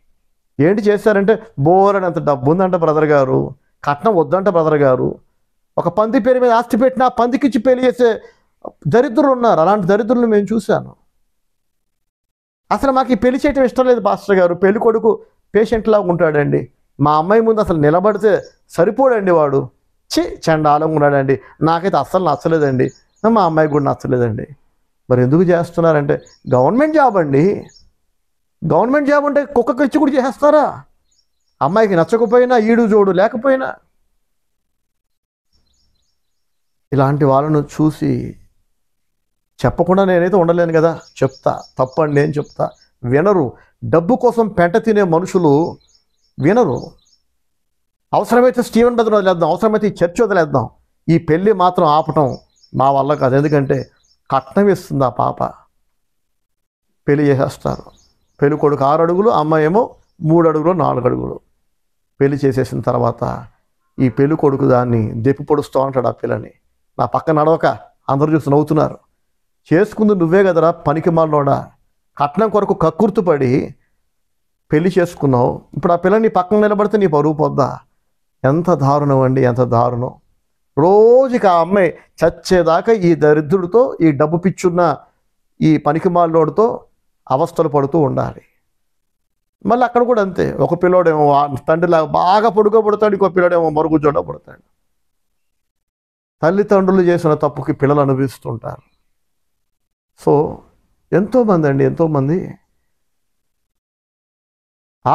ఏంటి చేస్తారంటే బోర్ అంత డబ్బు ఉందంట బ్రదర్ గారు కట్నం వద్దంట బ్రదర్ గారు ఒక పంది పేరు మీద ఆస్తి పెట్టిన పందికిచ్చి పెళ్లి చేసే దరిద్రులు ఉన్నారు అలాంటి దరిద్రులు మేము చూశాను అసలు మాకు ఈ పెళ్లి చేయటం ఇష్టం లేదు పాస్టర్ గారు పెళ్లి కొడుకు పేషెంట్లాగా ఉంటాడండి మా అమ్మాయి ముందు అసలు నిలబడితే సరిపోడండి వాడు చి చండాలంగా ఉన్నాడండి నాకైతే అస్సలు నచ్చలేదండి మా అమ్మాయికి కూడా నచ్చలేదండి మరి ఎందుకు చేస్తున్నారంటే గవర్నమెంట్ జాబ్ అండి గవర్నమెంట్ జాబ్ అంటే కుక్క ఖర్చు కూడా చేసేస్తారా అమ్మాయికి నచ్చకపోయినా ఈడు జోడు లేకపోయినా ఇలాంటి వాళ్ళను చూసి చెప్పకుండా నేనైతే ఉండలేను కదా చెప్తా తప్పని నేను చెప్తా వినరు డబ్బు కోసం పెంట తినే మనుషులు వినరు అవసరమైతే స్టీవెన్ బ్రదర్ వదిలేద్దాం అవసరమైతే ఈ చర్చ్ వదిలేద్దాం ఈ పెళ్ళి మాత్రం ఆపటం మా వల్ల కాదు ఎందుకంటే కట్నం ఇస్తుంది ఆ పాప పెళ్ళి చేసేస్తారు పెళ్లి కొడుకు ఆరు అడుగులు అమ్మాయి ఏమో మూడు అడుగులు నాలుగు అడుగులు పెళ్లి చేసేసిన తర్వాత ఈ పెళ్లి కొడుకు దాన్ని దెప్పి పొడుస్తూ ఉంటాడు ఆ పిల్లని నా పక్క నడవక అందరూ చూసి నవ్వుతున్నారు చేసుకుంది నువ్వే కదరా పనికి మాలోడా కట్నం కొరకు కక్కుర్తుపడి పెళ్లి చేసుకున్నావు ఇప్పుడు ఆ పిల్లని పక్కన నిలబడితే నీ పరువు పొద్దా ఎంత దారుణం అండి ఎంత దారుణం రోజుకి ఆ అమ్మాయి చచ్చేదాకా ఈ దరిద్రుడితో ఈ డబ్బు పిచ్చున్న ఈ పనికిమాలోడితో అవస్థలు పడుతూ ఉండాలి మళ్ళీ అక్కడ కూడా అంతే ఒక పిల్లోడేమో తండ్రిలా బాగా పొడుగబడతాడు ఇంకో మరుగు చూడబడతాడు తల్లిదండ్రులు చేసిన తప్పుకి పిల్లలు అనుభవిస్తుంటారు సో ఎంతోమంది అండి ఎంతోమంది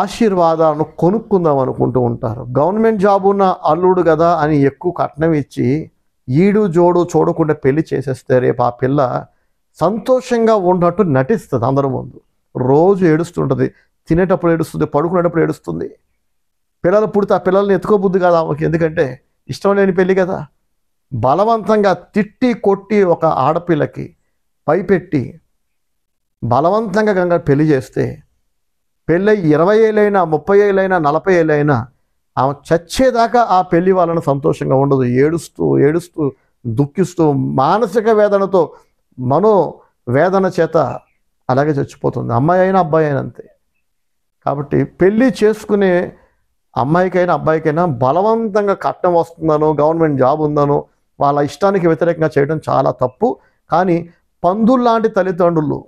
ఆశీర్వాదాలను కొనుక్కుందాం అనుకుంటూ ఉంటారు గవర్నమెంట్ జాబ్ ఉన్న అల్లుడు కదా అని ఎక్కువ కట్నం ఇచ్చి ఈడు జోడు చూడకుండా పెళ్లి చేసేస్తే రేపు ఆ పిల్ల సంతోషంగా ఉన్నట్టు నటిస్తుంది అందరి ముందు రోజు ఏడుస్తుంటుంది తినేటప్పుడు ఏడుస్తుంది పడుకునేటప్పుడు ఏడుస్తుంది పిల్లలు పుడితే ఆ పిల్లల్ని ఎత్తుకోబుద్ది కాదు ఆమెకి ఎందుకంటే ఇష్టం లేని పెళ్ళి కదా బలవంతంగా తిట్టి కొట్టి ఒక ఆడపిల్లకి పైపెట్టి బలవంతంగా గంగ పెళ్లి చేస్తే పెళ్ళై ఇరవై ఏళ్ళైనా ముప్పై ఏళ్ళైనా నలభై ఏళ్ళైనా ఆమె చచ్చేదాకా ఆ పెళ్లి వాళ్ళను సంతోషంగా ఉండదు ఏడుస్తూ ఏడుస్తూ దుఃఖిస్తూ మానసిక వేదనతో మనో వేదన చేత అలాగే చచ్చిపోతుంది అమ్మాయి అయినా అబ్బాయి అయినా అంతే కాబట్టి పెళ్ళి చేసుకునే అమ్మాయికైనా అబ్బాయికైనా బలవంతంగా కట్నం వస్తుందనో గవర్నమెంట్ జాబ్ ఉందనో వాళ్ళ ఇష్టానికి వ్యతిరేకంగా చేయడం చాలా తప్పు కానీ పందుల్లాంటి తల్లిదండ్రులు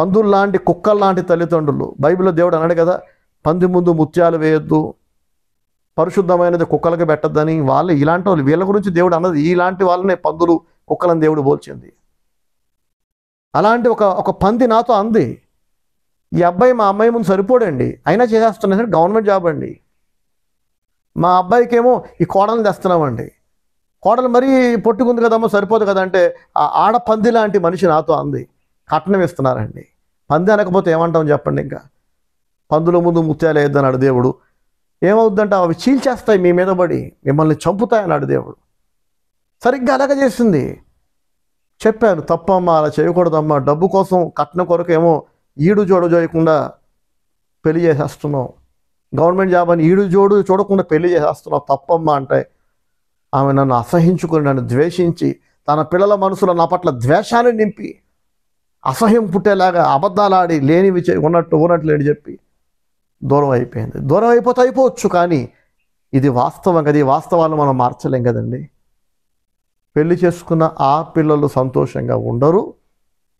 పందుల్లాంటి కుక్కల్లాంటి తల్లిదండ్రులు బైబిల్లో దేవుడు అన్నాడు కదా పంది ముందు ముత్యాలు వేయొద్దు పరిశుద్ధమైనది కుక్కలకు పెట్టద్దని వాళ్ళు ఇలాంటి వాళ్ళు వీళ్ళ గురించి దేవుడు అన్నది ఇలాంటి వాళ్ళనే పందులు కుక్కలను దేవుడు పోల్చింది అలాంటి ఒక ఒక పంది నాతో అంది ఈ అబ్బాయి మా అమ్మాయి ముందు సరిపోడండి అయినా చేసేస్తున్నా గవర్నమెంట్ జాబ్ అండి మా అబ్బాయికి ఏమో ఈ కోడలు తెస్తున్నామండి కోడలు మరీ పొట్టుకుంది కదమ్మో సరిపోదు కదంటే ఆ ఆడ పంది లాంటి మనిషి నాతో అంది కట్నం ఇస్తున్నారండి పంది అనకపోతే ఏమంటాం చెప్పండి ఇంకా పందుల ముందు ముత్యాలు అన్నాడు దేవుడు ఏమవుద్దంటే అవి చీల్చేస్తాయి మీ మీద పడి మిమ్మల్ని చంపుతాయని దేవుడు సరిగ్గా అలాగ చేసింది చెప్పాను తప్పమ్మా అలా చేయకూడదమ్మా డబ్బు కోసం కట్నం కొరకేమో ఈడు జోడు చేయకుండా పెళ్లి చేసేస్తున్నావు గవర్నమెంట్ జాబ్ అని ఈడు జోడు చూడకుండా పెళ్లి చేసేస్తున్నావు తప్పమ్మా అంటే ఆమె నన్ను అసహించుకుని నన్ను ద్వేషించి తన పిల్లల మనసులో నా పట్ల ద్వేషాన్ని నింపి అసహ్యం పుట్టేలాగా అబద్ధాలు ఆడి లేనివి ఉన్నట్టు ఉన్నట్లు లేని చెప్పి దూరం అయిపోయింది దూరం అయిపోతే అయిపోవచ్చు కానీ ఇది వాస్తవం కదా ఈ వాస్తవాలను మనం మార్చలేం కదండి పెళ్లి చేసుకున్న ఆ పిల్లలు సంతోషంగా ఉండరు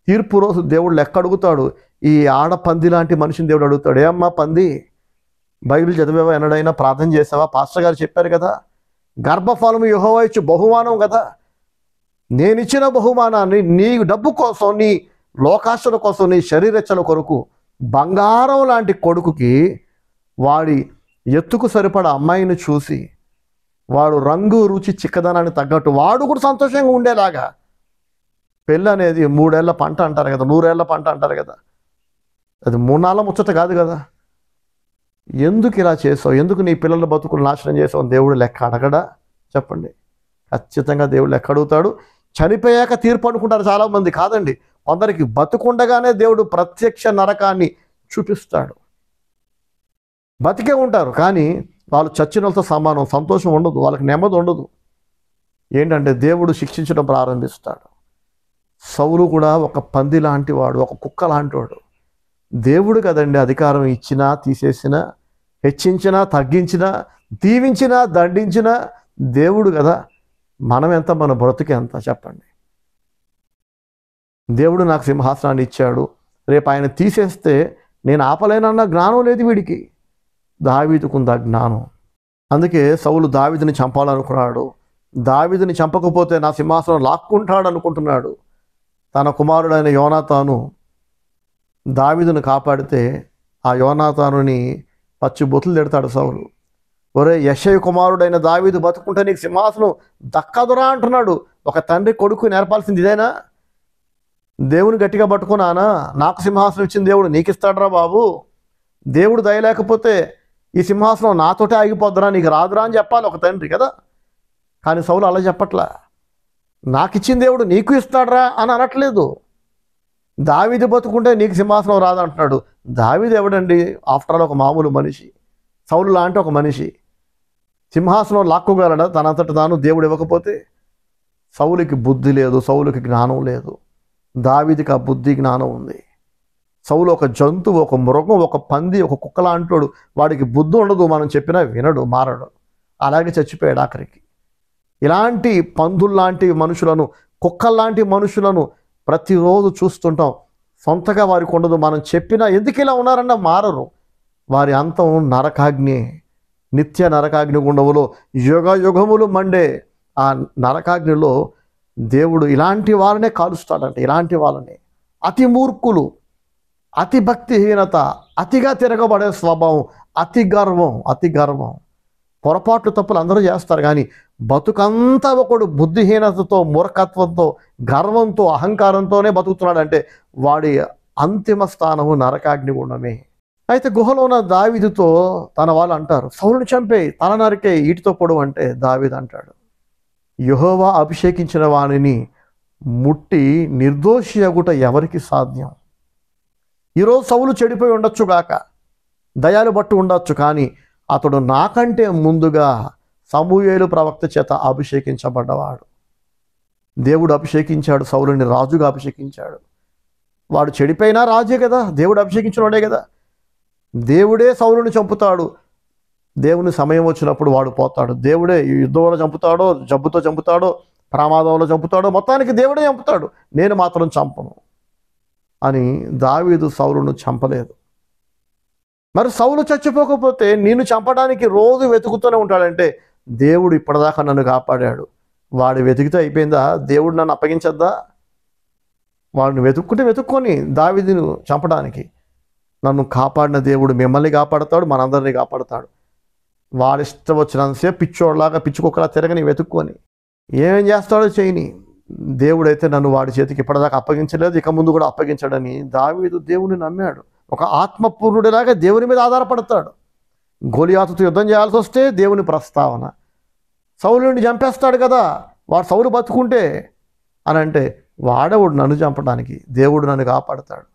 తీర్పు రోజు దేవుడు లెక్క అడుగుతాడు ఈ ఆడపంది లాంటి మనిషిని దేవుడు అడుగుతాడు ఏ అమ్మా పంది బైబిల్ చదివేవా ఎన్నడైనా ప్రార్థన చేసావా పాస్టర్ గారు చెప్పారు కదా గర్భఫలము యుహోవా ఇచ్చు బహుమానం కదా నేనిచ్చిన బహుమానాన్ని నీ డబ్బు కోసం నీ లోకాశల కోసం నీ శరీరచ్చల కొరకు బంగారం లాంటి కొడుకుకి వాడి ఎత్తుకు సరిపడ అమ్మాయిని చూసి వాడు రంగు రుచి చిక్కదనానికి తగ్గట్టు వాడు కూడా సంతోషంగా ఉండేలాగా పెళ్ళి అనేది మూడేళ్ల పంట అంటారు కదా నూరేళ్ల పంట అంటారు కదా అది మూనాళ్ళ ముచ్చట కాదు కదా ఎందుకు ఇలా చేసావు ఎందుకు నీ పిల్లల బతుకులు నాశనం చేసావు దేవుడు లెక్క అడగడా చెప్పండి ఖచ్చితంగా దేవుడు లెక్క అడుగుతాడు చనిపోయాక తీర్పు అనుకుంటారు చాలామంది కాదండి కొందరికి బతుకుండగానే దేవుడు ప్రత్యక్ష నరకాన్ని చూపిస్తాడు బతికే ఉంటారు కానీ వాళ్ళు చచ్చినలతో సమానం సంతోషం ఉండదు వాళ్ళకి నెమ్మది ఉండదు ఏంటంటే దేవుడు శిక్షించడం ప్రారంభిస్తాడు సౌలు కూడా ఒక పంది లాంటివాడు ఒక కుక్క లాంటివాడు దేవుడు కదండి అధికారం ఇచ్చినా తీసేసినా హెచ్చించినా తగ్గించినా దీవించినా దండించినా దేవుడు కదా మనం ఎంత మన బ్రతుకు ఎంత చెప్పండి దేవుడు నాకు సింహాసనాన్ని ఇచ్చాడు రేపు ఆయన తీసేస్తే నేను ఆపలేనన్న జ్ఞానం లేదు వీడికి దావీదుకుందా జ్ఞానం అందుకే సౌలు దావిదిని చంపాలనుకున్నాడు దావిదిని చంపకపోతే నా సింహాసనం లాక్కుంటాడు అనుకుంటున్నాడు తన కుమారుడైన యోనాతాను దావిదును కాపాడితే ఆ యోనాతానుని పచ్చి బొత్తులు తిడతాడు సౌలు ఒరే యశయ్య కుమారుడైన దావీదు బతుకుంటే నీకు సింహాసనం దక్కదురా అంటున్నాడు ఒక తండ్రి కొడుకు నేర్పాల్సింది ఇదేనా దేవుని గట్టిగా పట్టుకున్నానా నాకు సింహాసనం ఇచ్చిన దేవుడు నీకు ఇస్తాడరా బాబు దేవుడు దయలేకపోతే ఈ సింహాసనం నాతోటే ఆగిపోద్దురా నీకు రాదురా అని చెప్పాలి ఒక తండ్రి కదా కానీ సౌలు అలా చెప్పట్లా నాకు ఇచ్చిన దేవుడు నీకు ఇస్తాడరా అని అనట్లేదు దావిది బతుకుంటే నీకు సింహాసనం రాదంటున్నాడు దావిది ఎవడండి ఆఫ్టర్ ఆల్ ఒక మామూలు మనిషి సౌలు లాంటి ఒక మనిషి సింహాసనం లాక్కోగలడ తనంతట తాను దేవుడు ఇవ్వకపోతే సౌలికి బుద్ధి లేదు సౌలుకి జ్ఞానం లేదు దావిదికి ఆ బుద్ధి జ్ఞానం ఉంది సౌలు ఒక జంతువు ఒక మృగం ఒక పంది ఒక కుక్క లాంటోడు వాడికి బుద్ధి ఉండదు మనం చెప్పినా వినడు మారడు అలాగే చచ్చిపోయాడు ఆఖరికి ఇలాంటి పందుల్లాంటి మనుషులను కుక్కల్లాంటి మనుషులను ప్రతిరోజు చూస్తుంటాం సొంతగా వారికి ఉండదు మనం చెప్పినా ఎందుకు ఇలా ఉన్నారన్నా మారరు వారి అంతం నరకాగ్ని నిత్య నరకాగ్ని గుండవులో యుగ యుగములు మండే ఆ నరకాగ్నిలో దేవుడు ఇలాంటి వాళ్ళనే కాలుస్తాడంట ఇలాంటి వాళ్ళని అతి మూర్ఖులు అతి భక్తిహీనత అతిగా తిరగబడే స్వభావం అతి గర్వం అతి గర్వం పొరపాట్లు తప్పులు అందరూ చేస్తారు కానీ బతుకంతా ఒకడు బుద్ధిహీనతతో మూర్ఖత్వంతో గర్వంతో అహంకారంతోనే బతుకుతున్నాడంటే వాడి అంతిమ స్థానము నరకాగ్నిగుణమే అయితే గుహలో ఉన్న దావిదితో తన వాళ్ళు అంటారు సౌరుని చంపే తల నరికే ఈటితో పొడు అంటే దావిద్ అంటాడు యహోవా అభిషేకించిన వాణిని ముట్టి నిర్దోషి అగుట ఎవరికి సాధ్యం ఈరోజు సవులు చెడిపోయి ఉండొచ్చు కాక దయాలు బట్టు ఉండొచ్చు కానీ అతడు నాకంటే ముందుగా సమూహేలు ప్రవక్త చేత అభిషేకించబడ్డవాడు దేవుడు అభిషేకించాడు సౌలుని రాజుగా అభిషేకించాడు వాడు చెడిపోయినా రాజే కదా దేవుడు వాడే కదా దేవుడే సౌలుని చంపుతాడు దేవుని సమయం వచ్చినప్పుడు వాడు పోతాడు దేవుడే యుద్ధంలో చంపుతాడో జబ్బుతో చంపుతాడో ప్రమాదంలో చంపుతాడో మొత్తానికి దేవుడే చంపుతాడు నేను మాత్రం చంపను అని దావీదు సౌలును చంపలేదు మరి సౌలు చచ్చిపోకపోతే నిన్ను చంపడానికి రోజు వెతుకుతూనే ఉంటాడంటే దేవుడు ఇప్పటిదాకా నన్ను కాపాడాడు వాడు వెతికితే అయిపోయిందా దేవుడు నన్ను అప్పగించద్దా వాడిని వెతుక్కుంటే వెతుక్కొని దావిదిను చంపడానికి నన్ను కాపాడిన దేవుడు మిమ్మల్ని కాపాడుతాడు మనందరినీ కాపాడుతాడు వాడిష్టం వచ్చినంతసేపు పిచ్చోడలాగా పిచ్చుకొక్కలా తిరగని వెతుక్కొని ఏమేం చేస్తాడో చేయని దేవుడైతే నన్ను వాడి చేతికి ఇప్పటిదాకా అప్పగించలేదు ఇక ముందు కూడా అప్పగించడని దావీదు దేవుని నమ్మాడు ఒక ఆత్మపూర్ణుడిలాగా దేవుని మీద ఆధారపడతాడు గోలియాతుతో యుద్ధం చేయాల్సి వస్తే దేవుని ప్రస్తావన సౌలుని చంపేస్తాడు కదా వాడు సౌలు బతుకుంటే అని అంటే వాడవుడు నన్ను చంపడానికి దేవుడు నన్ను కాపాడతాడు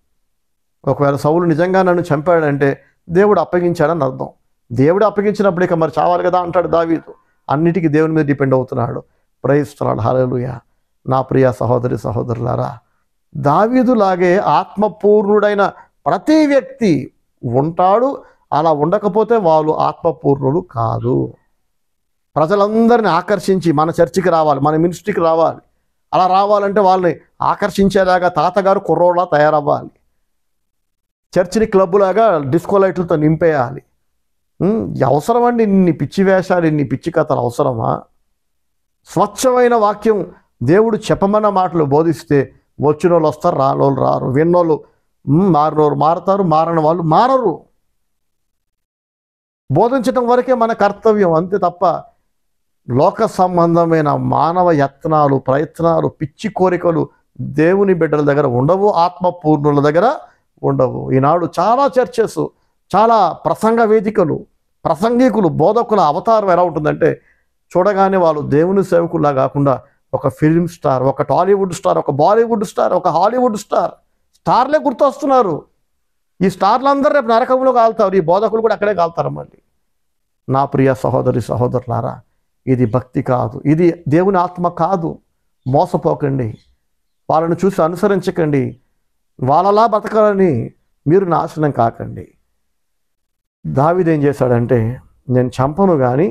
ఒకవేళ సౌలు నిజంగా నన్ను చంపాడంటే దేవుడు అప్పగించాడని అర్థం దేవుడు అప్పగించినప్పుడు ఇక మరి చావాలి కదా అంటాడు దావీదు అన్నిటికీ దేవుని మీద డిపెండ్ అవుతున్నాడు ప్రయత్నాడు హలలుయా నా ప్రియ సహోదరి సహోదరులారా దావీదులాగే ఆత్మపూర్ణుడైన ప్రతి వ్యక్తి ఉంటాడు అలా ఉండకపోతే వాళ్ళు ఆత్మపూర్ణులు కాదు ప్రజలందరిని ఆకర్షించి మన చర్చికి రావాలి మన మినిస్ట్రీకి రావాలి అలా రావాలంటే వాళ్ళని ఆకర్షించేలాగా తాతగారు కుర్రోళ్ళ తయారవ్వాలి చర్చిని క్లబ్బులాగా డిస్కో లైట్లతో నింపేయాలి అవసరమండి ఇన్ని పిచ్చి వేషాలు ఇన్ని పిచ్చి కథలు అవసరమా స్వచ్ఛమైన వాక్యం దేవుడు చెప్పమన్న మాటలు బోధిస్తే వచ్చిన వాళ్ళు వస్తారు రానోళ్ళు రారు విన్నోళ్ళు మారినోళ్ళు మారతారు మారని వాళ్ళు మారరు బోధించడం వరకే మన కర్తవ్యం అంతే తప్ప లోక సంబంధమైన మానవ యత్నాలు ప్రయత్నాలు పిచ్చి కోరికలు దేవుని బిడ్డల దగ్గర ఉండవు ఆత్మపూర్ణుల దగ్గర ఉండవు ఈనాడు చాలా చర్చెస్ చాలా ప్రసంగ వేదికలు ప్రసంగికులు బోధకుల అవతారం ఎలా ఉంటుందంటే చూడగానే వాళ్ళు దేవుని సేవకుల్లా కాకుండా ఒక ఫిలిం స్టార్ ఒక టాలీవుడ్ స్టార్ ఒక బాలీవుడ్ స్టార్ ఒక హాలీవుడ్ స్టార్ స్టార్లే గుర్తొస్తున్నారు ఈ స్టార్లందరూ రేపు నరకంలో కాలుతారు ఈ బోధకులు కూడా అక్కడే కాలుతారు మళ్ళీ నా ప్రియ సహోదరి సహోదరులారా ఇది భక్తి కాదు ఇది దేవుని ఆత్మ కాదు మోసపోకండి వాళ్ళను చూసి అనుసరించకండి వాళ్ళలా బతకాలని మీరు నాశనం కాకండి దావిదేం చేశాడంటే నేను చంపను కానీ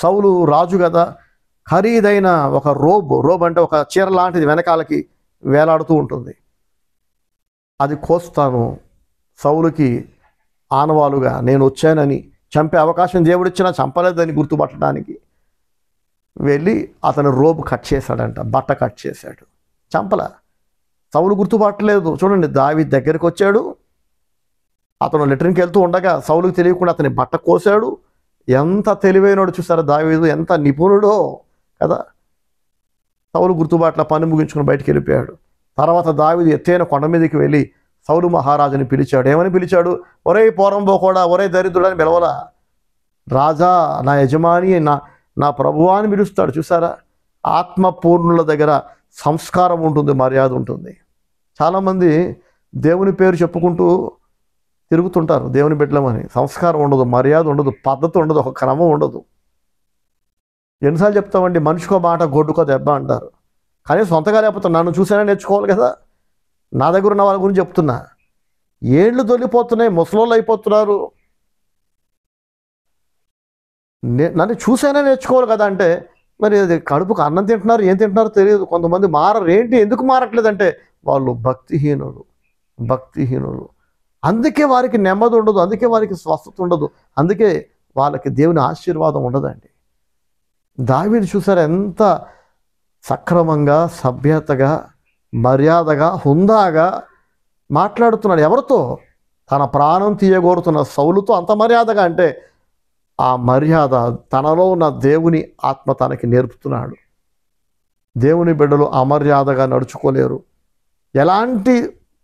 సౌలు రాజు కదా ఖరీదైన ఒక రోబ్ రోబ్ అంటే ఒక చీర లాంటిది వెనకాలకి వేలాడుతూ ఉంటుంది అది కోస్తాను సౌలుకి ఆనవాలుగా నేను వచ్చానని చంపే అవకాశం దేవుడిచ్చినా చంపలేదని గుర్తుపట్టడానికి వెళ్ళి అతను రోబు కట్ చేశాడంట బట్ట కట్ చేశాడు చంపల సౌలు గుర్తుపట్టలేదు చూడండి దావి దగ్గరికి వచ్చాడు అతను లెటర్కి వెళ్తూ ఉండగా సౌలుకు తెలియకుండా అతని బట్ట కోసాడు ఎంత తెలివైనడు చూసారా దావీదు ఎంత నిపుణుడో కదా సౌలు గుర్తుబాట్ల పని ముగించుకుని బయటికి వెళ్ళిపోయాడు తర్వాత దావిది ఎత్తైన కొండ మీదకి వెళ్ళి సౌలు మహారాజుని పిలిచాడు ఏమని పిలిచాడు ఒరే పోరంబో కూడా ఒరే దరిద్రుడని పిలవలా రాజా నా యజమాని నా నా ప్రభువా అని పిలుస్తాడు చూసారా ఆత్మపూర్ణుల దగ్గర సంస్కారం ఉంటుంది మర్యాద ఉంటుంది చాలామంది దేవుని పేరు చెప్పుకుంటూ తిరుగుతుంటారు దేవుని బిడ్డలమని సంస్కారం ఉండదు మర్యాద ఉండదు పద్ధతి ఉండదు ఒక క్రమం ఉండదు ఎన్నిసార్లు చెప్తామండి మనిషికో మాట గొడ్డుకో దెబ్బ అంటారు కానీ సొంతగా లేకపోతే నన్ను చూసైనా నేర్చుకోవాలి కదా నా దగ్గర ఉన్న వాళ్ళ గురించి చెప్తున్నా ఏళ్ళు తొలిపోతున్నాయి ముసలోళ్ళు అయిపోతున్నారు నన్ను చూసైనా నేర్చుకోవాలి కదా అంటే మరి అది కడుపుకు అన్నం తింటున్నారు ఏం తింటున్నారు తెలియదు కొంతమంది మారరు ఏంటి ఎందుకు మారట్లేదంటే వాళ్ళు భక్తిహీనుడు భక్తిహీనుడు అందుకే వారికి నెమ్మది ఉండదు అందుకే వారికి స్వస్థత ఉండదు అందుకే వాళ్ళకి దేవుని ఆశీర్వాదం ఉండదండి దావిని చూసారు ఎంత సక్రమంగా సభ్యతగా మర్యాదగా హుందాగా మాట్లాడుతున్నాడు ఎవరితో తన ప్రాణం తీయగోరుతున్న సౌలుతో అంత మర్యాదగా అంటే ఆ మర్యాద తనలో ఉన్న దేవుని ఆత్మ తనకి నేర్పుతున్నాడు దేవుని బిడ్డలు అమర్యాదగా నడుచుకోలేరు ఎలాంటి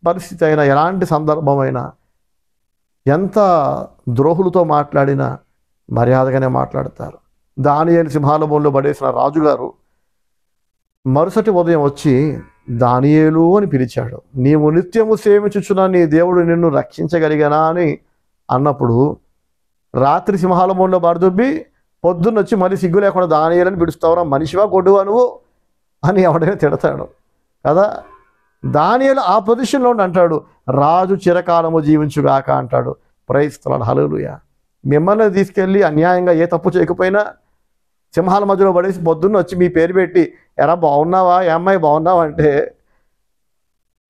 పరిస్థితి అయినా ఎలాంటి సందర్భమైనా ఎంత ద్రోహులతో మాట్లాడినా మర్యాదగానే మాట్లాడతారు దానియేలు సింహానుభవంలో పడేసిన రాజుగారు మరుసటి ఉదయం వచ్చి దానియేలు అని పిలిచాడు నీవు నిత్యము సేవించుచున్న నీ దేవుడు నిన్ను రక్షించగలిగానా అని అన్నప్పుడు రాత్రి సింహాలమంలో బారదుబ్బి పొద్దున్నొచ్చి మళ్ళీ సిగ్గు లేకుండా దానియాలని పిలుస్తావురా మనిషివా గొడ్డువా నువ్వు అని ఎవడైనా తిడతాడు కదా దానియాలు ఆ పొజిషన్లో అంటాడు రాజు చిరకాలము జీవించుగాక అంటాడు ప్రైస్తలాడు హలులుయా మిమ్మల్ని తీసుకెళ్ళి అన్యాయంగా ఏ తప్పు చేయకపోయినా సింహాల మధ్యలో పడేసి పొద్దున్న వచ్చి మీ పేరు పెట్టి ఎరా బాగున్నావా ఏ అమ్మాయి బాగున్నావా అంటే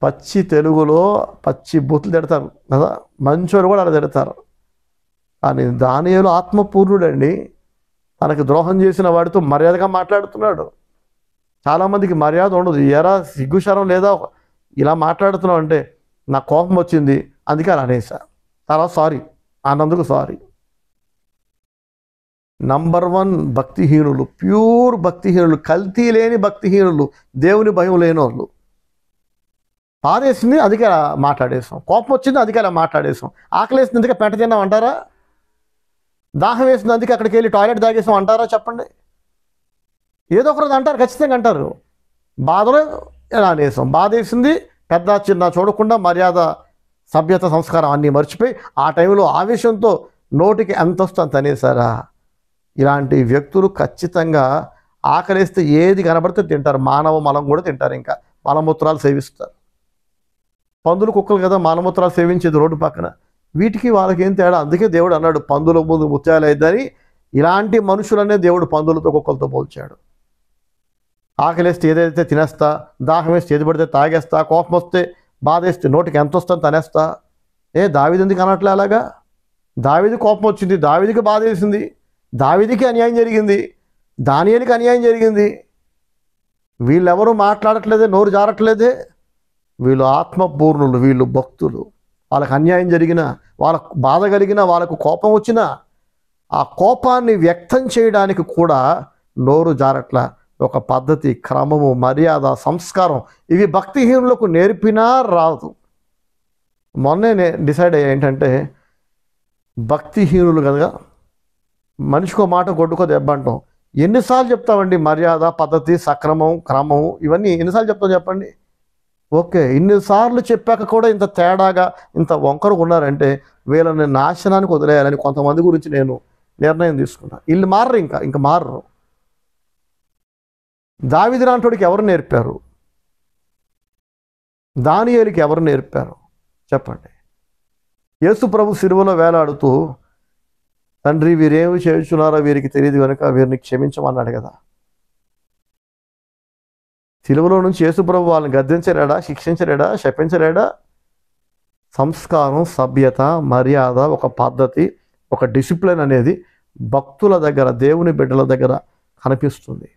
పచ్చి తెలుగులో పచ్చి బూతులు తిడతారు కదా మంచోరు కూడా అలా తిడతారు అని దానియలు ఆత్మపూర్ణుడండి తనకు ద్రోహం చేసిన వాడితో మర్యాదగా మాట్లాడుతున్నాడు చాలామందికి మర్యాద ఉండదు ఎరా సిగ్గుశరం లేదా ఇలా మాట్లాడుతున్నావు అంటే నా కోపం వచ్చింది అందుకే అలా అనేసా తర్వాత సారీ అన్నందుకు సారీ నంబర్ వన్ భక్తిహీనులు ప్యూర్ భక్తిహీనులు కల్తీ లేని భక్తిహీనులు దేవుని భయం లేని వాళ్ళు పారేసింది అధిక మాట్లాడేసాం కోపం వచ్చింది అలా మాట్లాడేసాం ఆకలేసింది అందుకే పెంట తిన్నాం అంటారా దాహం వేసింది అందుకే అక్కడికి వెళ్ళి టాయిలెట్ తాగేసాం అంటారా చెప్పండి ఏదో ఒకరోజు అంటారు ఖచ్చితంగా అంటారు బాధలో అనేసాం బాధ వేసింది పెద్ద చిన్న చూడకుండా మర్యాద సభ్యత సంస్కారం అన్నీ మర్చిపోయి ఆ టైంలో ఆవేశంతో నోటికి ఎంత వస్తుంది అనేసారా ఇలాంటి వ్యక్తులు ఖచ్చితంగా ఆకలిస్తే ఏది కనబడితే తింటారు మానవ మలం కూడా తింటారు ఇంకా మలమూత్రాలు సేవిస్తారు పందులు కుక్కలు కదా మానమూత్రాలు సేవించేది రోడ్డు పక్కన వీటికి వాళ్ళకి ఏం తేడా అందుకే దేవుడు అన్నాడు పందుల ముందు ముత్యాలైద్దని ఇలాంటి మనుషులనే దేవుడు పందులతో కుక్కలతో పోల్చాడు ఆకలిస్తే ఏదైతే తినేస్తా దాహం వేస్తే ఏది పడితే తాగేస్తా కోపం వస్తే బాధ వేస్తే నోటికి ఎంత వస్తుందో తనేస్తా ఏ దావిది ఎందుకు అనట్లే అలాగా దావిది కోపం వచ్చింది దావిదికి బాధ వేసింది దావిదికి అన్యాయం జరిగింది దానియానికి అన్యాయం జరిగింది వీళ్ళెవరూ మాట్లాడట్లేదే నోరు జారట్లేదే వీళ్ళు ఆత్మపూర్ణులు వీళ్ళు భక్తులు వాళ్ళకి అన్యాయం జరిగినా వాళ్ళకు బాధ కలిగినా వాళ్ళకు కోపం వచ్చినా ఆ కోపాన్ని వ్యక్తం చేయడానికి కూడా నోరు జారట్ల ఒక పద్ధతి క్రమము మర్యాద సంస్కారం ఇవి భక్తిహీనులకు నేర్పినా రాదు మొన్నే డిసైడ్ అయ్యా ఏంటంటే భక్తిహీనులు కదా మనిషికో మాట గొడ్డుకో దెబ్బ అంటాం ఎన్నిసార్లు చెప్తామండి మర్యాద పద్ధతి సక్రమం క్రమం ఇవన్నీ ఎన్నిసార్లు చెప్తాం చెప్పండి ఓకే ఇన్నిసార్లు చెప్పాక కూడా ఇంత తేడాగా ఇంత వంకరు ఉన్నారంటే వీళ్ళని నాశనానికి వదిలేయాలని కొంతమంది గురించి నేను నిర్ణయం తీసుకున్నాను వీళ్ళు మారరు ఇంకా ఇంకా మారరు దావిది ఎవరు నేర్పారు దానియేలికి ఎవరు నేర్పారు చెప్పండి యేసు ప్రభు సిరువలో వేలాడుతూ తండ్రి వీరేమి చేస్తున్నారో వీరికి తెలియదు కనుక వీరిని క్షమించమన్నాడు కదా తెలుగులో నుంచి యేసుప్రభు వాళ్ళని గద్దించలేడా శిక్షించలేడా శపించలేడా సంస్కారం సభ్యత మర్యాద ఒక పద్ధతి ఒక డిసిప్లిన్ అనేది భక్తుల దగ్గర దేవుని బిడ్డల దగ్గర కనిపిస్తుంది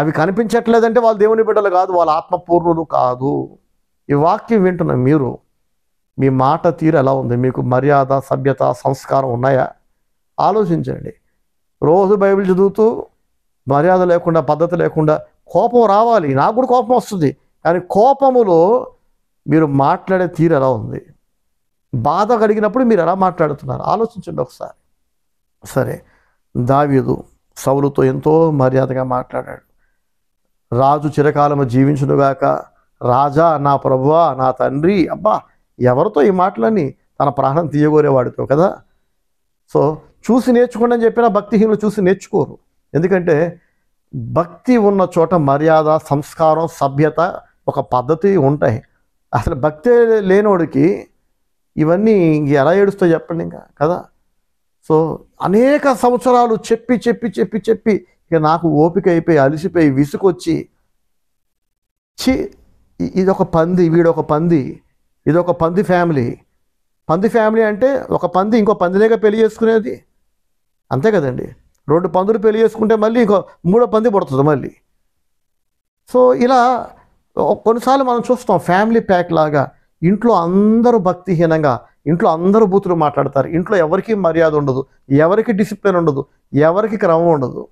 అవి కనిపించట్లేదంటే వాళ్ళు దేవుని బిడ్డలు కాదు వాళ్ళ ఆత్మపూర్ణులు కాదు ఈ వాక్యం వింటున్న మీరు మీ మాట తీరు ఎలా ఉంది మీకు మర్యాద సభ్యత సంస్కారం ఉన్నాయా ఆలోచించండి రోజు బైబిల్ చదువుతూ మర్యాద లేకుండా పద్ధతి లేకుండా కోపం రావాలి నాకు కూడా కోపం వస్తుంది కానీ కోపములో మీరు మాట్లాడే తీరు ఎలా ఉంది బాధ కలిగినప్పుడు మీరు ఎలా మాట్లాడుతున్నారు ఆలోచించండి ఒకసారి సరే దావీదు సౌలుతో ఎంతో మర్యాదగా మాట్లాడాడు రాజు చిరకాలము జీవించుగాక రాజా నా ప్రభు నా తండ్రి అబ్బా ఎవరితో ఈ మాటలని తన ప్రాణం తీయగోరేవాడితో కదా సో చూసి నేర్చుకోండి అని చెప్పినా భక్తిహీనులు చూసి నేర్చుకోరు ఎందుకంటే భక్తి ఉన్న చోట మర్యాద సంస్కారం సభ్యత ఒక పద్ధతి ఉంటాయి అసలు భక్తే లేనోడికి ఇవన్నీ ఎలా ఏడుస్తాయి చెప్పండి ఇంకా కదా సో అనేక సంవత్సరాలు చెప్పి చెప్పి చెప్పి చెప్పి ఇక నాకు ఓపిక అయిపోయి అలిసిపోయి విసుకొచ్చి చి ఇదొక పంది వీడొక పంది ఇదొక పంది ఫ్యామిలీ పంది ఫ్యామిలీ అంటే ఒక పంది ఇంకో పందినేగా పెళ్లి చేసుకునేది అంతే కదండి రెండు పందులు పెళ్లి చేసుకుంటే మళ్ళీ ఇంకో మూడో పంది పడుతుంది మళ్ళీ సో ఇలా కొన్నిసార్లు మనం చూస్తాం ఫ్యామిలీ ప్యాక్ లాగా ఇంట్లో అందరూ భక్తిహీనంగా ఇంట్లో అందరూ బూతులు మాట్లాడతారు ఇంట్లో ఎవరికి మర్యాద ఉండదు ఎవరికి డిసిప్లిన్ ఉండదు ఎవరికి క్రమం ఉండదు